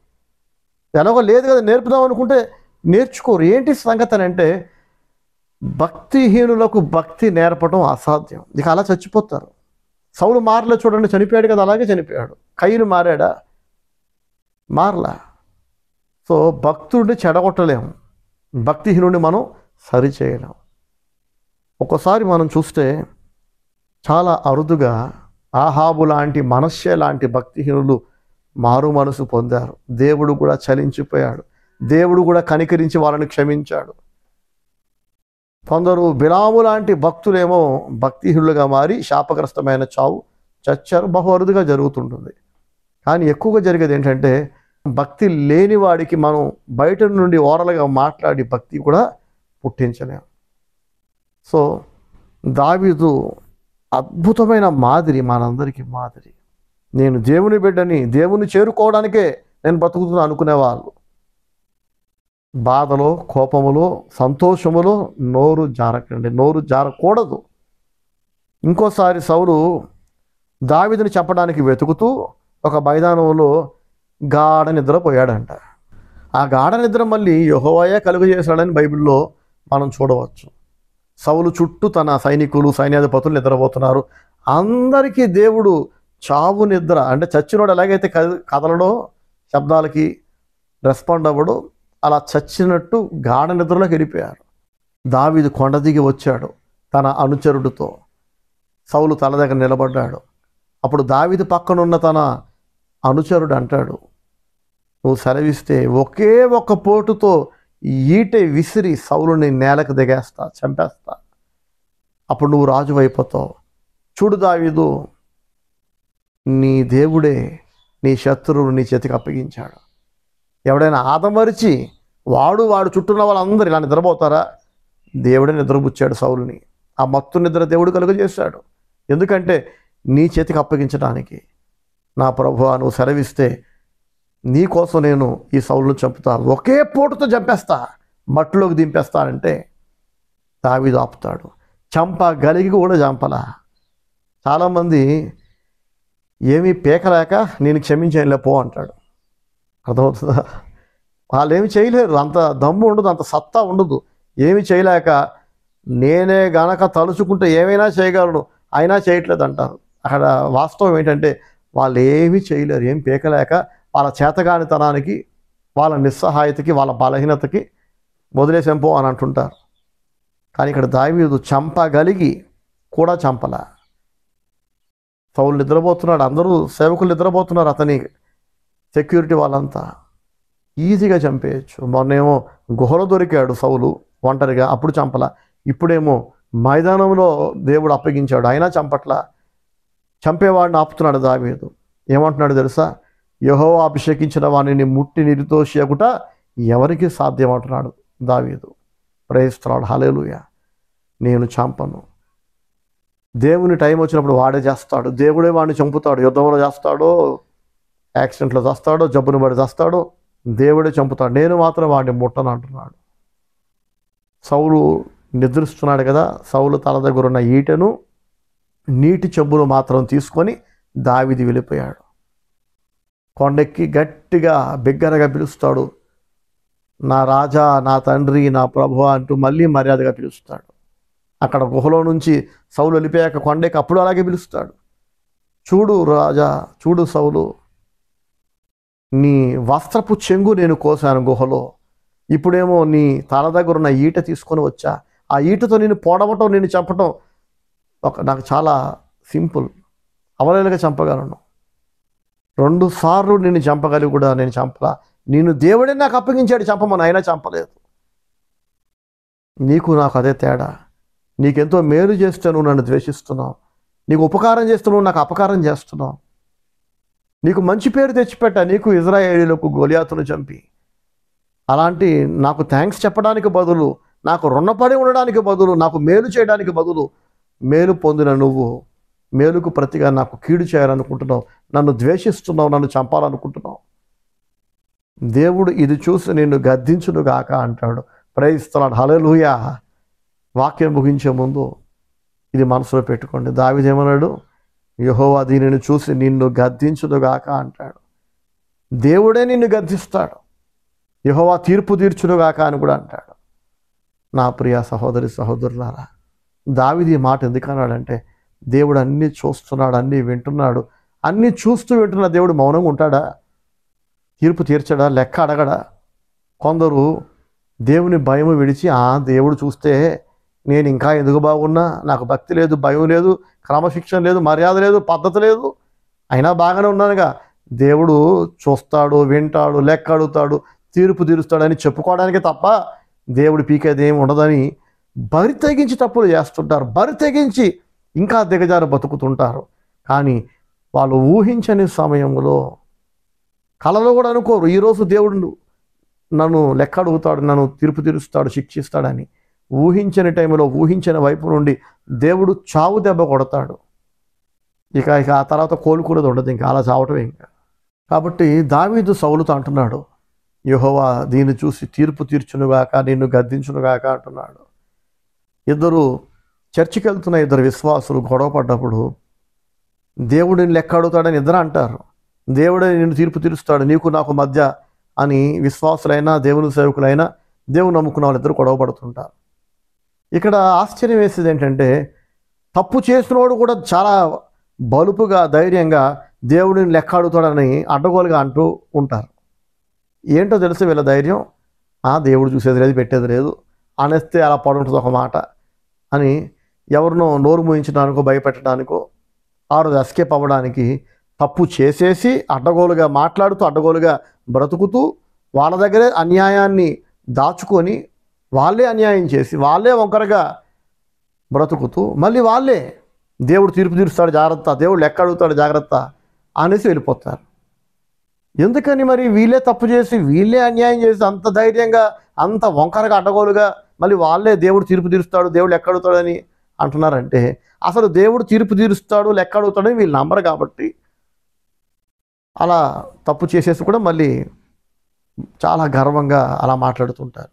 ఎలాగో లేదు కదా నేర్పుదాం అనుకుంటే నేర్చుకోరు ఏంటి సంగతి అని అంటే భక్తిహీనులకు భక్తి నేర్పడం అసాధ్యం ఇక అలా చచ్చిపోతారు సౌలు మారలే చూడండి చనిపోయాడు కదా అలాగే చనిపోయాడు కయ్యను మారాడా మారలా సో భక్తుడిని చెడగొట్టలేము భక్తిహీనుడిని మనం సరిచేయలేము ఒకసారి మనం చూస్తే చాలా అరుదుగా ఆహాబు లాంటి మనస్సే లాంటి భక్తిహీనులు మారు మనసు పొందారు దేవుడు కూడా చలించిపోయాడు దేవుడు కూడా కనికరించి వాళ్ళని క్షమించాడు కొందరు బిలాము లాంటి భక్తులేమో భక్తిహీనులుగా మారి శాపగ్రస్తమైన చావు చచ్చారు బహు అరుదుగా జరుగుతుంటుంది కానీ ఎక్కువగా జరిగేది ఏంటంటే భక్తి లేని వాడికి మనం బయట నుండి ఓరలుగా మాట్లాడి భక్తి కూడా పుట్టించలేము సో దావిదు అద్భుతమైన మాదిరి మనందరికీ మాదిరి నేను దేవుని బిడ్డని దేవుని చేరుకోవడానికే నేను బతుకుతున్నా అనుకునేవాళ్ళు బాధలో కోపములో సంతోషములో నోరు జారకండి నోరు జారకూడదు ఇంకోసారి సౌలు దావిదిని చెప్పడానికి వెతుకుతూ ఒక మైదానంలో గాఢ నిద్రపోయాడంట ఆ గాఢ నిద్ర మళ్ళీ యహోవాయే కలుగు చేశాడని బైబిల్లో మనం చూడవచ్చు సౌలు చుట్టూ తన సైనికులు సైన్యాధిపతులు నిద్రపోతున్నారు అందరికీ దేవుడు చావు నిద్ర అంటే చచ్చినోడు ఎలాగైతే కదలడో శబ్దాలకి రెస్పాండ్ అవ్వడో అలా చచ్చినట్టు గాఢ నిద్రలోకి వెళ్ళిపోయారు దావీదు కొండ దిగి వచ్చాడు తన అనుచరుడితో సౌలు తల దగ్గర నిలబడ్డాడు అప్పుడు దావీదు పక్కనున్న తన అనుచరుడు అంటాడు నువ్వు సెలవిస్తే ఒకే ఒక్క పోటుతో ఈటె విసిరి సౌలుని నేలకు దిగేస్తా చంపేస్తా అప్పుడు నువ్వు రాజు అయిపోతావు చూడు దావీదు నీ దేవుడే నీ శత్రువుని నీ చేతికి అప్పగించాడు ఎవడైనా ఆదమరిచి వాడు వాడు చుట్టూ ఉన్న వాళ్ళందరూ ఇలా నిద్రపోతారా దేవుడే నిద్రపుచ్చాడు సౌల్ని ఆ మత్తు నిద్ర దేవుడు కలుగజేశాడు ఎందుకంటే నీ చేతికి అప్పగించడానికి నా ప్రభు నువ్వు సెలవిస్తే నీకోసం నేను ఈ సౌలను చంపుతా ఒకే పోటుతో చంపేస్తా మట్టిలోకి దింపేస్తానంటే దావీదు చంప చంపగలిగి కూడా చంపల చాలామంది ఏమీ పేకలేక నేను పో అంటాడు అర్థమవుతుందా వాళ్ళు ఏమి చేయలేరు అంత దమ్ము ఉండదు అంత సత్తా ఉండదు ఏమి చేయలేక నేనే గనక తలుచుకుంటే ఏమైనా చేయగలను అయినా చేయట్లేదు అంటారు అక్కడ వాస్తవం ఏంటంటే వాళ్ళు ఏమి చేయలేరు ఏం పీకలేక వాళ్ళ చేతగానితనానికి వాళ్ళ నిస్సహాయతకి వాళ్ళ బలహీనతకి వదిలేసెంపో అని అంటుంటారు కానీ ఇక్కడ దావీదు చంపగలిగి కూడా చంపల పౌరులు నిద్రపోతున్నాడు అందరూ సేవకులు నిద్రపోతున్నారు అతని సెక్యూరిటీ వాళ్ళంతా ఈజీగా చంపేయచ్చు మొన్నేమో గుహలో దొరికాడు సౌలు ఒంటరిగా అప్పుడు చంపల ఇప్పుడేమో మైదానంలో దేవుడు అప్పగించాడు అయినా చంపట్ల చంపేవాడిని ఆపుతున్నాడు దావీదు ఏమంటున్నాడు తెలుసా యహో అభిషేకించిన వాణిని ముట్టి నిరుతోషియకుట ఎవరికి సాధ్యం అంటున్నాడు దావీదు ప్రయత్నాడు హలేలుయ నేను చంపను దేవుని టైం వచ్చినప్పుడు వాడే చేస్తాడు దేవుడే వాడిని చంపుతాడు యుద్ధంలో చేస్తాడో యాక్సిడెంట్లో చేస్తాడో జబ్బును పడి చేస్తాడో దేవుడే చంపుతాడు నేను మాత్రం వాడిని ముట్టను అంటున్నాడు సౌలు నిద్రిస్తున్నాడు కదా సౌలు తల దగ్గర ఉన్న ఈటను నీటి చెంబును మాత్రం తీసుకొని దావిది వెళ్ళిపోయాడు కొండెక్కి గట్టిగా బిగ్గరగా పిలుస్తాడు నా రాజా నా తండ్రి నా ప్రభు అంటూ మళ్ళీ మర్యాదగా పిలుస్తాడు అక్కడ గుహలో నుంచి సౌలు వెళ్ళిపోయాక కొండెక్కి అప్పుడు అలాగే పిలుస్తాడు చూడు రాజా చూడు సౌలు నీ వస్త్రపు చెంగు నేను కోసాను గుహలో ఇప్పుడేమో నీ తల దగ్గర ఉన్న ఈట తీసుకొని వచ్చా ఆ ఈటతో నేను పోడవటం నేను చంపటం ఒక నాకు చాలా సింపుల్ అవలేలుగా చంపగలను రెండు సార్లు నేను చంపగలిగి కూడా నేను చంపలా నేను దేవుడే నాకు అప్పగించాడు చంపమని అయినా చంపలేదు నీకు నాకు అదే తేడా నీకెంతో మేలు చేస్తే నువ్వు నన్ను ద్వేషిస్తున్నావు నీకు ఉపకారం చేస్తే నువ్వు నాకు అపకారం చేస్తున్నావు నీకు మంచి పేరు తెచ్చిపెట్ట నీకు ఇజ్రాయేలీలకు గోలియాతును చంపి అలాంటి నాకు థ్యాంక్స్ చెప్పడానికి బదులు నాకు రుణపడి ఉండడానికి బదులు నాకు మేలు చేయడానికి బదులు మేలు పొందిన నువ్వు మేలుకు ప్రతిగా నాకు కీడు చేయాలనుకుంటున్నావు నన్ను ద్వేషిస్తున్నావు నన్ను చంపాలనుకుంటున్నావు దేవుడు ఇది చూసి నిన్ను గద్దించునుగాక గాక అంటాడు ప్రయత్నిస్తున్నాడు హలలుయా వాక్యం ముగించే ముందు ఇది మనసులో పెట్టుకోండి దావిదేమన్నాడు యహోవా దీనిని చూసి నిన్ను గద్దించుదుగాక అంటాడు దేవుడే నిన్ను గద్దిస్తాడు యహోవా తీర్పు తీర్చుదుగాక అని కూడా అంటాడు నా ప్రియ సహోదరి సహోదరులారా దావిది మాట ఎందుకన్నాడంటే దేవుడు అన్నీ చూస్తున్నాడు అన్నీ వింటున్నాడు అన్నీ చూస్తూ వింటున్న దేవుడు మౌనంగా ఉంటాడా తీర్పు తీర్చడా లెక్క అడగడా కొందరు దేవుని భయము విడిచి ఆ దేవుడు చూస్తే నేను ఇంకా ఎందుకు బాగున్నా నాకు భక్తి లేదు భయం లేదు క్రమశిక్షణ లేదు మర్యాద లేదు పద్ధతి లేదు అయినా బాగానే ఉన్నానుగా దేవుడు చూస్తాడు వింటాడు లెక్క అడుగుతాడు తీర్పు తీరుస్తాడని చెప్పుకోవడానికి తప్ప దేవుడు పీకేది ఏమి ఉండదని బరి తెగించి తప్పులు చేస్తుంటారు బరి తెగించి ఇంకా దిగజారు బతుకుతుంటారు కానీ వాళ్ళు ఊహించని సమయంలో కళలో కూడా అనుకోరు ఈరోజు దేవుడు నన్ను లెక్క అడుగుతాడు నన్ను తీర్పు తీరుస్తాడు శిక్షిస్తాడని ఊహించని టైంలో ఊహించని వైపు నుండి దేవుడు చావు దెబ్బ కొడతాడు ఇక ఇక ఆ తర్వాత కోలుకునేది ఉండదు ఇంకా అలా చావటం ఇంకా కాబట్టి దావీదు సౌలుతో అంటున్నాడు యహోవా దీన్ని చూసి తీర్పు తీర్చునుగాక నిన్ను గద్దించునుగాక అంటున్నాడు ఇద్దరు చర్చికి వెళ్తున్న ఇద్దరు విశ్వాసులు గొడవ పడ్డప్పుడు దేవుడు నిన్ను లెక్క అడుగుతాడని ఇద్దరు అంటారు దేవుడే నిన్ను తీర్పు తీరుస్తాడు నీకు నాకు మధ్య అని విశ్వాసులైనా దేవుని సేవకులైనా దేవుని నమ్ముకున్న వాళ్ళిద్దరు గొడవ పడుతుంటారు ఇక్కడ ఆశ్చర్యం వేసేది ఏంటంటే తప్పు చేసినవాడు కూడా చాలా బలుపుగా ధైర్యంగా దేవుడిని లెక్క అడుగుతాడని అడ్డగోలుగా అంటూ ఉంటారు ఏంటో తెలుసు వీళ్ళ ధైర్యం ఆ దేవుడు చూసేది లేదు పెట్టేది లేదు అనేస్తే అలా పడుంటుంది ఒక మాట అని ఎవరినో నోరు ముయించడానికో భయపెట్టడానికో ఆరు ఎస్కేప్ అవ్వడానికి తప్పు చేసేసి అడ్డగోలుగా మాట్లాడుతూ అడ్డగోలుగా బ్రతుకుతూ వాళ్ళ దగ్గరే అన్యాయాన్ని దాచుకొని వాళ్ళే అన్యాయం చేసి వాళ్ళే ఒక్కరుగా బ్రతుకుతూ మళ్ళీ వాళ్ళే దేవుడు తీర్పు తీరుస్తాడు జాగ్రత్త దేవుడు లెక్క అడుగుతాడు జాగ్రత్త అనేసి వెళ్ళిపోతారు ఎందుకని మరి వీళ్ళే తప్పు చేసి వీళ్ళే అన్యాయం చేసి అంత ధైర్యంగా అంత వంకరగా అడ్డగోలుగా మళ్ళీ వాళ్ళే దేవుడు తీర్పు తీరుస్తాడు దేవుడు లెక్క అడుగుతాడని అంటున్నారంటే అసలు దేవుడు తీర్పు తీరుస్తాడు లెక్క అడుగుతాడని వీళ్ళు నమ్మరు కాబట్టి అలా తప్పు చేసేసి కూడా మళ్ళీ చాలా గర్వంగా అలా మాట్లాడుతుంటారు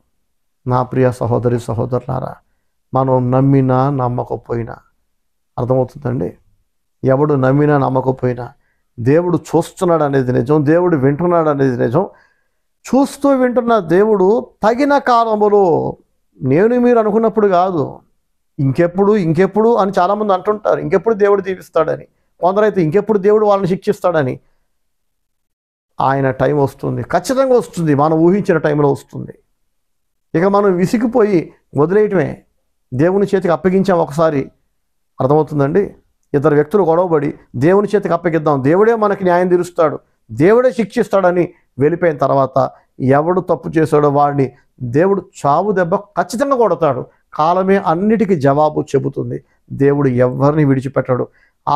నా ప్రియ సహోదరి సహోదరులారా మనం నమ్మినా నమ్మకపోయినా అర్థమవుతుందండి ఎవడు నమ్మినా నమ్మకపోయినా దేవుడు చూస్తున్నాడు అనేది నిజం దేవుడు వింటున్నాడు అనేది నిజం చూస్తూ వింటున్న దేవుడు తగిన కాలములో నేను మీరు అనుకున్నప్పుడు కాదు ఇంకెప్పుడు ఇంకెప్పుడు అని చాలామంది అంటుంటారు ఇంకెప్పుడు దేవుడు దీపిస్తాడని కొందరైతే ఇంకెప్పుడు దేవుడు వాళ్ళని శిక్షిస్తాడని ఆయన టైం వస్తుంది ఖచ్చితంగా వస్తుంది మనం ఊహించిన టైంలో వస్తుంది ఇక మనం విసిగిపోయి వదిలేయటమే దేవుని చేతికి అప్పగించాం ఒకసారి అర్థమవుతుందండి ఇద్దరు వ్యక్తులు గొడవబడి దేవుని చేతికి అప్పగిద్దాం దేవుడే మనకి న్యాయం తీరుస్తాడు దేవుడే శిక్షిస్తాడని వెళ్ళిపోయిన తర్వాత ఎవడు తప్పు చేశాడో వాడిని దేవుడు చావు దెబ్బ ఖచ్చితంగా కొడతాడు కాలమే అన్నిటికీ జవాబు చెబుతుంది దేవుడు ఎవరిని విడిచిపెట్టడు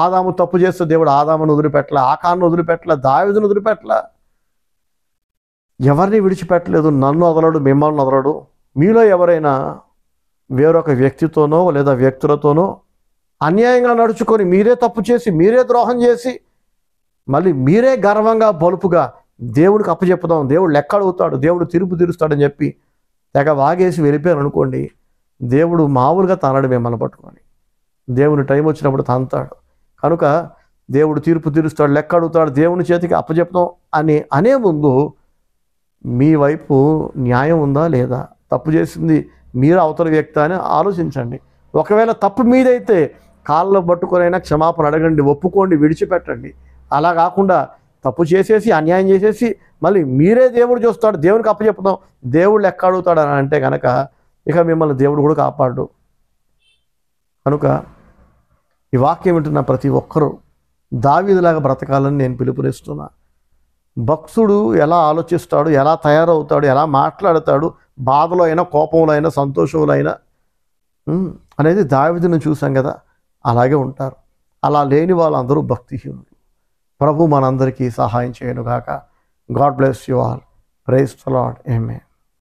ఆదాము తప్పు చేస్తే దేవుడు ఆదామును వదిలిపెట్టలే ఆకాన్ని వదిలిపెట్టలే దావిదును వదిలిపెట్టలే ఎవరిని విడిచిపెట్టలేదు నన్ను వదలడు మిమ్మల్ని వదలడు మీలో ఎవరైనా వేరొక వ్యక్తితోనో లేదా వ్యక్తులతోనో అన్యాయంగా నడుచుకొని మీరే తప్పు చేసి మీరే ద్రోహం చేసి మళ్ళీ మీరే గర్వంగా బలుపుగా దేవుడికి అప్పచెప్పుదాం దేవుడు లెక్క అడుగుతాడు దేవుడు తీర్పు తీరుస్తాడని చెప్పి తెగ వాగేసి వెళ్ళిపోయారు అనుకోండి దేవుడు మామూలుగా తనడు మిమ్మల్ని పట్టుకొని దేవుని టైం వచ్చినప్పుడు తంతాడు కనుక దేవుడు తీర్పు తీరుస్తాడు లెక్క అడుగుతాడు దేవుని చేతికి అప్పచెప్తాం అని అనే ముందు మీ వైపు న్యాయం ఉందా లేదా తప్పు చేసింది మీరు అవతల వ్యక్తి అని ఆలోచించండి ఒకవేళ తప్పు మీదైతే కాళ్ళలో పట్టుకునైనా క్షమాపణ అడగండి ఒప్పుకోండి విడిచిపెట్టండి అలా కాకుండా తప్పు చేసేసి అన్యాయం చేసేసి మళ్ళీ మీరే దేవుడు చూస్తాడు దేవునికి అప్పచెప్పుదాం దేవుడు లెక్క అడుగుతాడు అని అంటే కనుక ఇక మిమ్మల్ని దేవుడు కూడా కాపాడు కనుక ఈ వాక్యం వింటున్న ప్రతి ఒక్కరూ దావీదిలాగా బ్రతకాలని నేను పిలుపునిస్తున్నా భక్తుడు ఎలా ఆలోచిస్తాడు ఎలా తయారవుతాడు ఎలా మాట్లాడతాడు బాధలో అయినా కోపంలో అయినా సంతోషంలో అయినా అనేది దావిదిని చూసాం కదా అలాగే ఉంటారు అలా లేని వాళ్ళందరూ భక్తిహీనులు ప్రభు మనందరికీ సహాయం చేయను కాక God bless you all praise Lord ఏమే